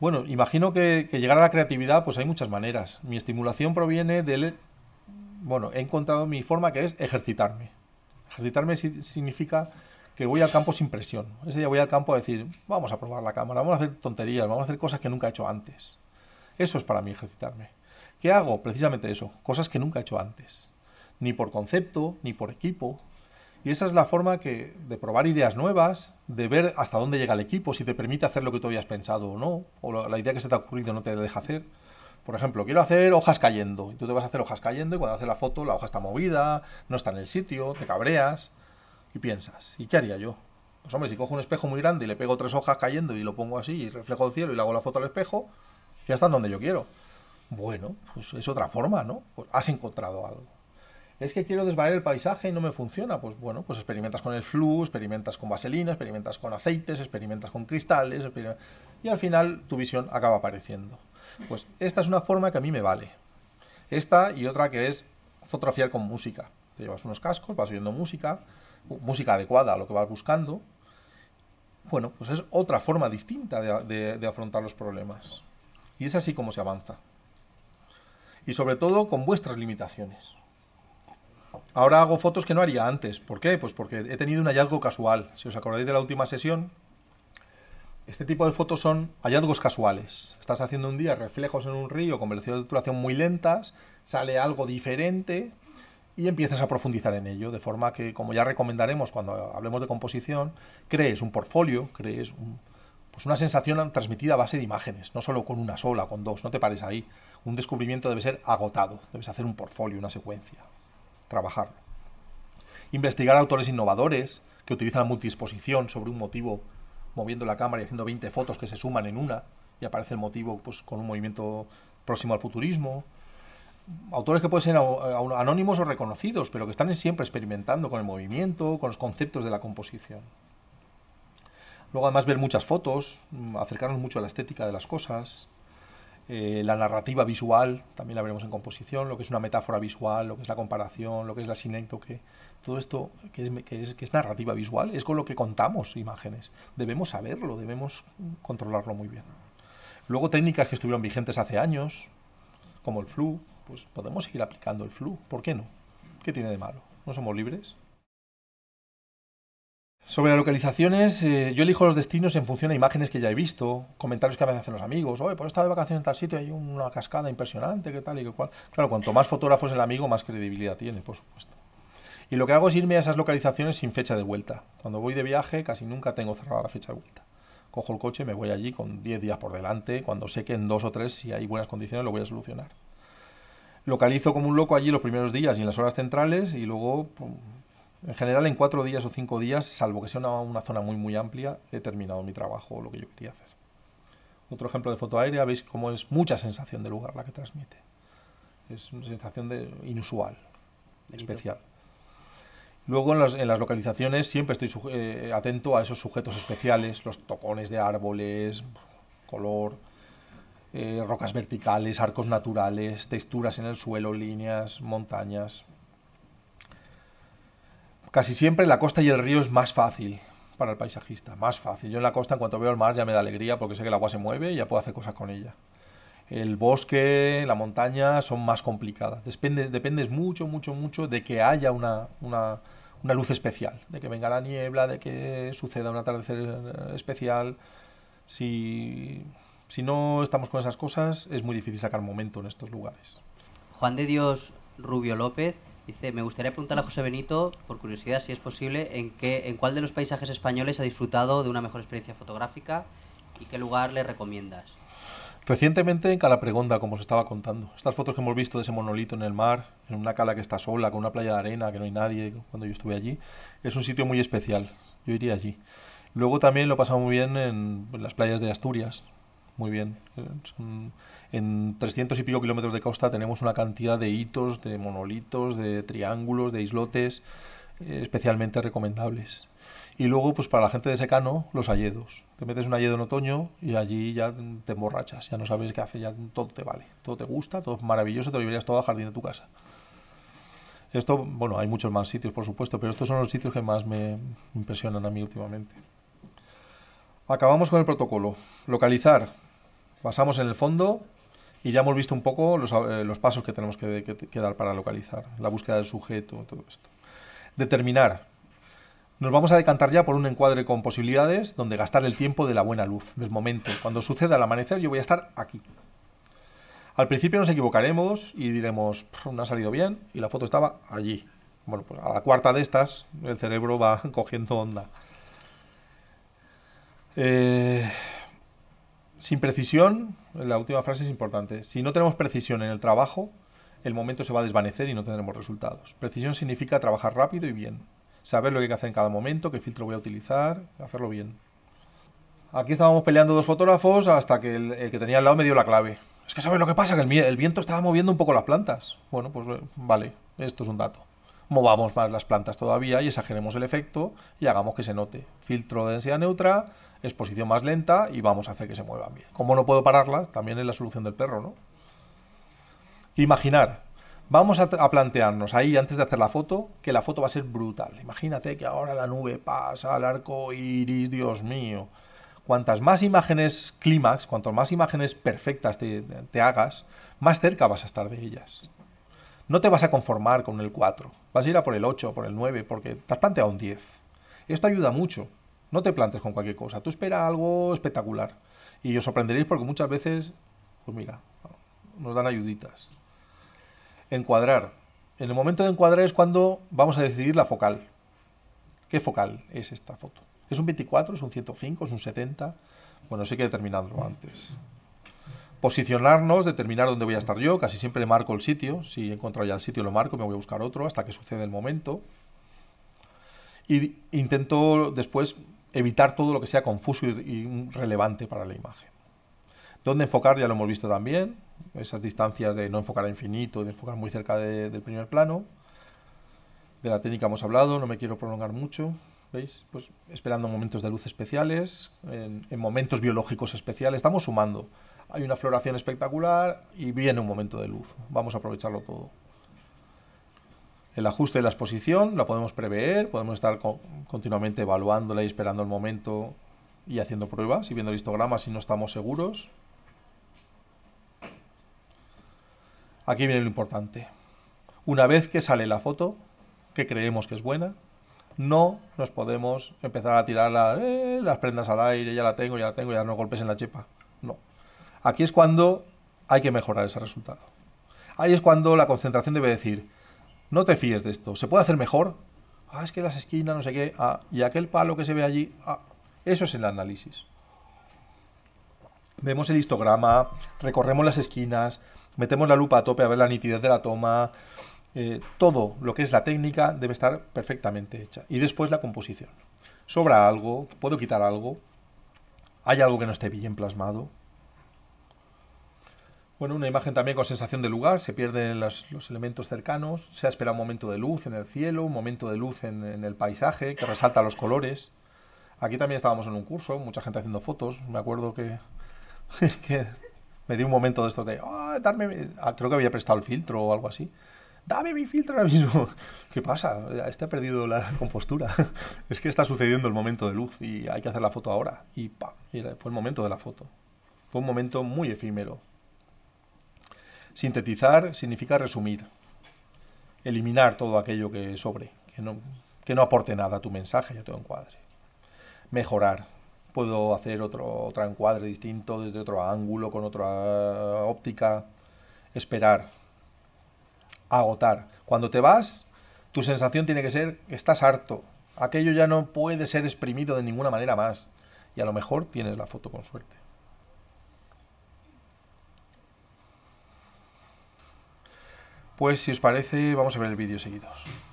bueno, imagino que, llegar a la creatividad, pues hay muchas maneras. Mi estimulación proviene del... Bueno, he encontrado mi forma que es ejercitarme. Ejercitarme significa que voy al campo sin presión. Ese día voy al campo a decir, vamos a probar la cámara, vamos a hacer tonterías, vamos a hacer cosas que nunca he hecho antes. Eso es para mí ejercitarme. ¿Qué hago? Precisamente eso, cosas que nunca he hecho antes. Ni por concepto, ni por equipo, y esa es la forma que, de probar ideas nuevas, de ver hasta dónde llega el equipo, si te permite hacer lo que tú habías pensado o no, o la idea que se te ha ocurrido no te deja hacer. Por ejemplo, quiero hacer hojas cayendo. Y tú te vas a hacer hojas cayendo y cuando haces la foto la hoja está movida, no está en el sitio, te cabreas y piensas, ¿y qué haría yo? Pues hombre, si cojo un espejo muy grande y le pego tres hojas cayendo y lo pongo así y reflejo el cielo y le hago la foto al espejo, ya está donde yo quiero. Bueno, pues es otra forma, ¿no? Pues has encontrado algo es que quiero desvariar el paisaje y no me funciona. Pues bueno, pues experimentas con el flu, experimentas con vaselina, experimentas con aceites, experimentas con cristales, y al final tu visión acaba apareciendo. Pues esta es una forma que a mí me vale. Esta y otra que es fotografiar con música. Te llevas unos cascos, vas oyendo música, música adecuada a lo que vas buscando. Bueno, pues es otra forma distinta de, de afrontar los problemas. Y es así como se avanza. Y sobre todo con vuestras limitaciones. Ahora hago fotos que no haría antes. ¿Por qué? Pues porque he tenido un hallazgo casual. Si os acordáis de la última sesión, este tipo de fotos son hallazgos casuales. Estás haciendo un día reflejos en un río con velocidades de obturación muy lentas, sale algo diferente y empiezas a profundizar en ello, de forma que, como ya recomendaremos cuando hablemos de composición, crees un portfolio, crees pues una sensación transmitida a base de imágenes, no solo con una sola, con dos, no te pares ahí. Un descubrimiento debe ser agotado, debes hacer un portfolio, una secuencia. Trabajar. Investigar autores innovadores que utilizan la multidisposición sobre un motivo moviendo la cámara y haciendo 20 fotos que se suman en una y aparece el motivo pues, con un movimiento próximo al futurismo. Autores que pueden ser eh, anónimos o reconocidos, pero que están siempre experimentando con el movimiento, con los conceptos de la composición. Luego además ver muchas fotos, mm, acercarnos mucho a la estética de las cosas, eh, la narrativa visual, también la veremos en composición, lo que es una metáfora visual, lo que es la comparación, lo que es la sinéctoque, todo esto que es, que es narrativa visual, es con lo que contamos imágenes. Debemos saberlo, debemos controlarlo muy bien. Luego técnicas que estuvieron vigentes hace años, como el flu, pues podemos seguir aplicando el flu, ¿por qué no? ¿Qué tiene de malo? ¿No somos libres? Sobre las localizaciones, eh, yo elijo los destinos en función de imágenes que ya he visto, comentarios que veces hacen los amigos. Oye, por pues estado de vacaciones en tal sitio hay una cascada impresionante, qué tal y qué cual. Claro, cuanto más fotógrafos el amigo, más credibilidad tiene, por supuesto. Y lo que hago es irme a esas localizaciones sin fecha de vuelta. Cuando voy de viaje, casi nunca tengo cerrada la fecha de vuelta. Cojo el coche me voy allí con 10 días por delante, cuando sé que en dos o tres, si hay buenas condiciones, lo voy a solucionar localizo como un loco allí los primeros días y en las horas centrales y luego en general, en cuatro días o cinco días, salvo que sea una, zona muy, muy amplia, he terminado mi trabajo o lo que yo quería hacer. Otro ejemplo de foto aérea, veis cómo es mucha sensación de lugar la que transmite. Es una sensación de, inusual, especial. Luego en las, localizaciones siempre estoy eh, atento a esos sujetos especiales, los tocones de árboles, color, eh, rocas verticales, arcos naturales, texturas en el suelo, líneas, montañas, Casi siempre la costa y el río es más fácil para el paisajista, más fácil. Yo en la costa, en cuanto veo el mar, ya me da alegría porque sé que el agua se mueve y ya puedo hacer cosas con ella. El bosque, la montaña son más complicadas. Depende, dependes mucho, mucho, mucho de que haya una, luz especial, de que venga la niebla, de que suceda un atardecer eh, especial. Si, si no estamos con esas cosas, es muy difícil sacar momento en estos lugares. Juan de Dios Rubio López me gustaría preguntarle a José Benito, por curiosidad, si es posible, en, qué, en cuál de los paisajes españoles ha disfrutado de una mejor experiencia fotográfica y qué lugar le recomiendas. Recientemente en Calapregonda, como os estaba contando, estas fotos que hemos visto de ese monolito en el mar, en una cala que está sola, con una playa de arena, que no hay nadie, cuando yo estuve allí, es un sitio muy especial. Yo iría allí. Luego también lo he muy bien en las playas de Asturias, muy bien. Eh, en 300 y pico kilómetros de costa tenemos una cantidad de hitos, de monolitos, de triángulos, de islotes eh, especialmente recomendables. Y luego, pues para la gente de secano, los alledos Te metes un alledo en otoño y allí ya te emborrachas, ya no sabes qué hace, ya todo te vale, todo te gusta, todo es maravilloso, te lo llevarías todo al jardín de tu casa. Esto, bueno, hay muchos más sitios, por supuesto, pero estos son los sitios que más me impresionan a mí últimamente. Acabamos con el protocolo. Localizar. pasamos en el fondo y ya hemos visto un poco los, eh, pasos que tenemos que, dar para localizar. La búsqueda del sujeto, todo esto. Determinar. Nos vamos a decantar ya por un encuadre con posibilidades donde gastar el tiempo de la buena luz, del momento. Cuando suceda el amanecer yo voy a estar aquí. Al principio nos equivocaremos y diremos, no ha salido bien y la foto estaba allí. Bueno, pues a la cuarta de estas el cerebro va cogiendo onda. Eh, sin precisión, la última frase es importante. Si no tenemos precisión en el trabajo, el momento se va a desvanecer y no tendremos resultados. Precisión significa trabajar rápido y bien. Saber lo que hay que hacer en cada momento, qué filtro voy a utilizar, hacerlo bien. Aquí estábamos peleando dos fotógrafos hasta que el, que tenía al lado me dio la clave. Es que sabes lo que pasa, que el viento estaba moviendo un poco las plantas. Bueno, pues eh, vale, esto es un dato movamos más las plantas todavía y exageremos el efecto y hagamos que se note. Filtro de densidad neutra, exposición más lenta y vamos a hacer que se muevan bien. Como no puedo pararlas, también es la solución del perro, ¿no? Imaginar. Vamos a, plantearnos ahí, antes de hacer la foto, que la foto va a ser brutal. Imagínate que ahora la nube pasa al arco iris, Dios mío. Cuantas más imágenes clímax, cuantas más imágenes perfectas te hagas, más cerca vas a estar de ellas. No te vas a conformar con el 4, vas a ir a por el 8, por el 9, porque te has planteado un 10. Esto ayuda mucho. No te plantes con cualquier cosa. Tú espera algo espectacular. Y os sorprenderéis porque muchas veces, pues mira, nos dan ayuditas. Encuadrar. En el momento de encuadrar es cuando vamos a decidir la focal. ¿Qué focal es esta foto? ¿Es un 24? ¿Es un 105? ¿Es un 70? Bueno, sí que he determinado antes posicionarnos, determinar dónde voy a estar yo, casi siempre marco el sitio, si encuentro ya el sitio lo marco, me voy a buscar otro hasta que suceda el momento. Y intento después evitar todo lo que sea confuso y, relevante para la imagen. Dónde enfocar ya lo hemos visto también, esas distancias de no enfocar a infinito, de enfocar muy cerca del primer plano. De la técnica hemos hablado, no me quiero prolongar mucho. ¿Veis? Pues esperando momentos de luz especiales, en momentos biológicos especiales, estamos sumando hay una floración espectacular y viene un momento de luz. Vamos a aprovecharlo todo. El ajuste de la exposición la podemos prever, podemos estar continuamente evaluándola y esperando el momento y haciendo pruebas y viendo el histograma si no estamos seguros. Aquí viene lo importante. Una vez que sale la foto, que creemos que es buena, no nos podemos empezar a tirar eh, las prendas al aire, ya la tengo, ya la tengo, ya no golpes en la chepa. Aquí es cuando hay que mejorar ese resultado. Ahí es cuando la concentración debe decir, no te fíes de esto, ¿se puede hacer mejor? Ah, es que las esquinas, no sé qué, ah, y aquel palo que se ve allí, ah, eso es el análisis. Vemos el histograma, recorremos las esquinas, metemos la lupa a tope a ver la nitidez de la toma, eh, todo lo que es la técnica debe estar perfectamente hecha. Y después la composición. Sobra algo, puedo quitar algo, hay algo que no esté bien plasmado, bueno, una imagen también con sensación de lugar, se pierden los, elementos cercanos, se ha esperado un momento de luz en el cielo, un momento de luz en, el paisaje que resalta los colores. Aquí también estábamos en un curso, mucha gente haciendo fotos, me acuerdo que, que me di un momento de esto de, ah, ah, creo que había prestado el filtro o algo así. Dame mi filtro ahora mismo. ¿Qué pasa? Este ha perdido la compostura. Es que está sucediendo el momento de luz y hay que hacer la foto ahora. Y, pa, y fue el momento de la foto. Fue un momento muy efímero. Sintetizar significa resumir, eliminar todo aquello que sobre, que no, que no aporte nada a tu mensaje y a tu encuadre. Mejorar. Puedo hacer otro, otro encuadre distinto, desde otro ángulo, con otra óptica. Esperar. Agotar. Cuando te vas, tu sensación tiene que ser que estás harto. Aquello ya no puede ser exprimido de ninguna manera más. Y a lo mejor tienes la foto con suerte. Pues si os parece, vamos a ver el vídeo seguidos.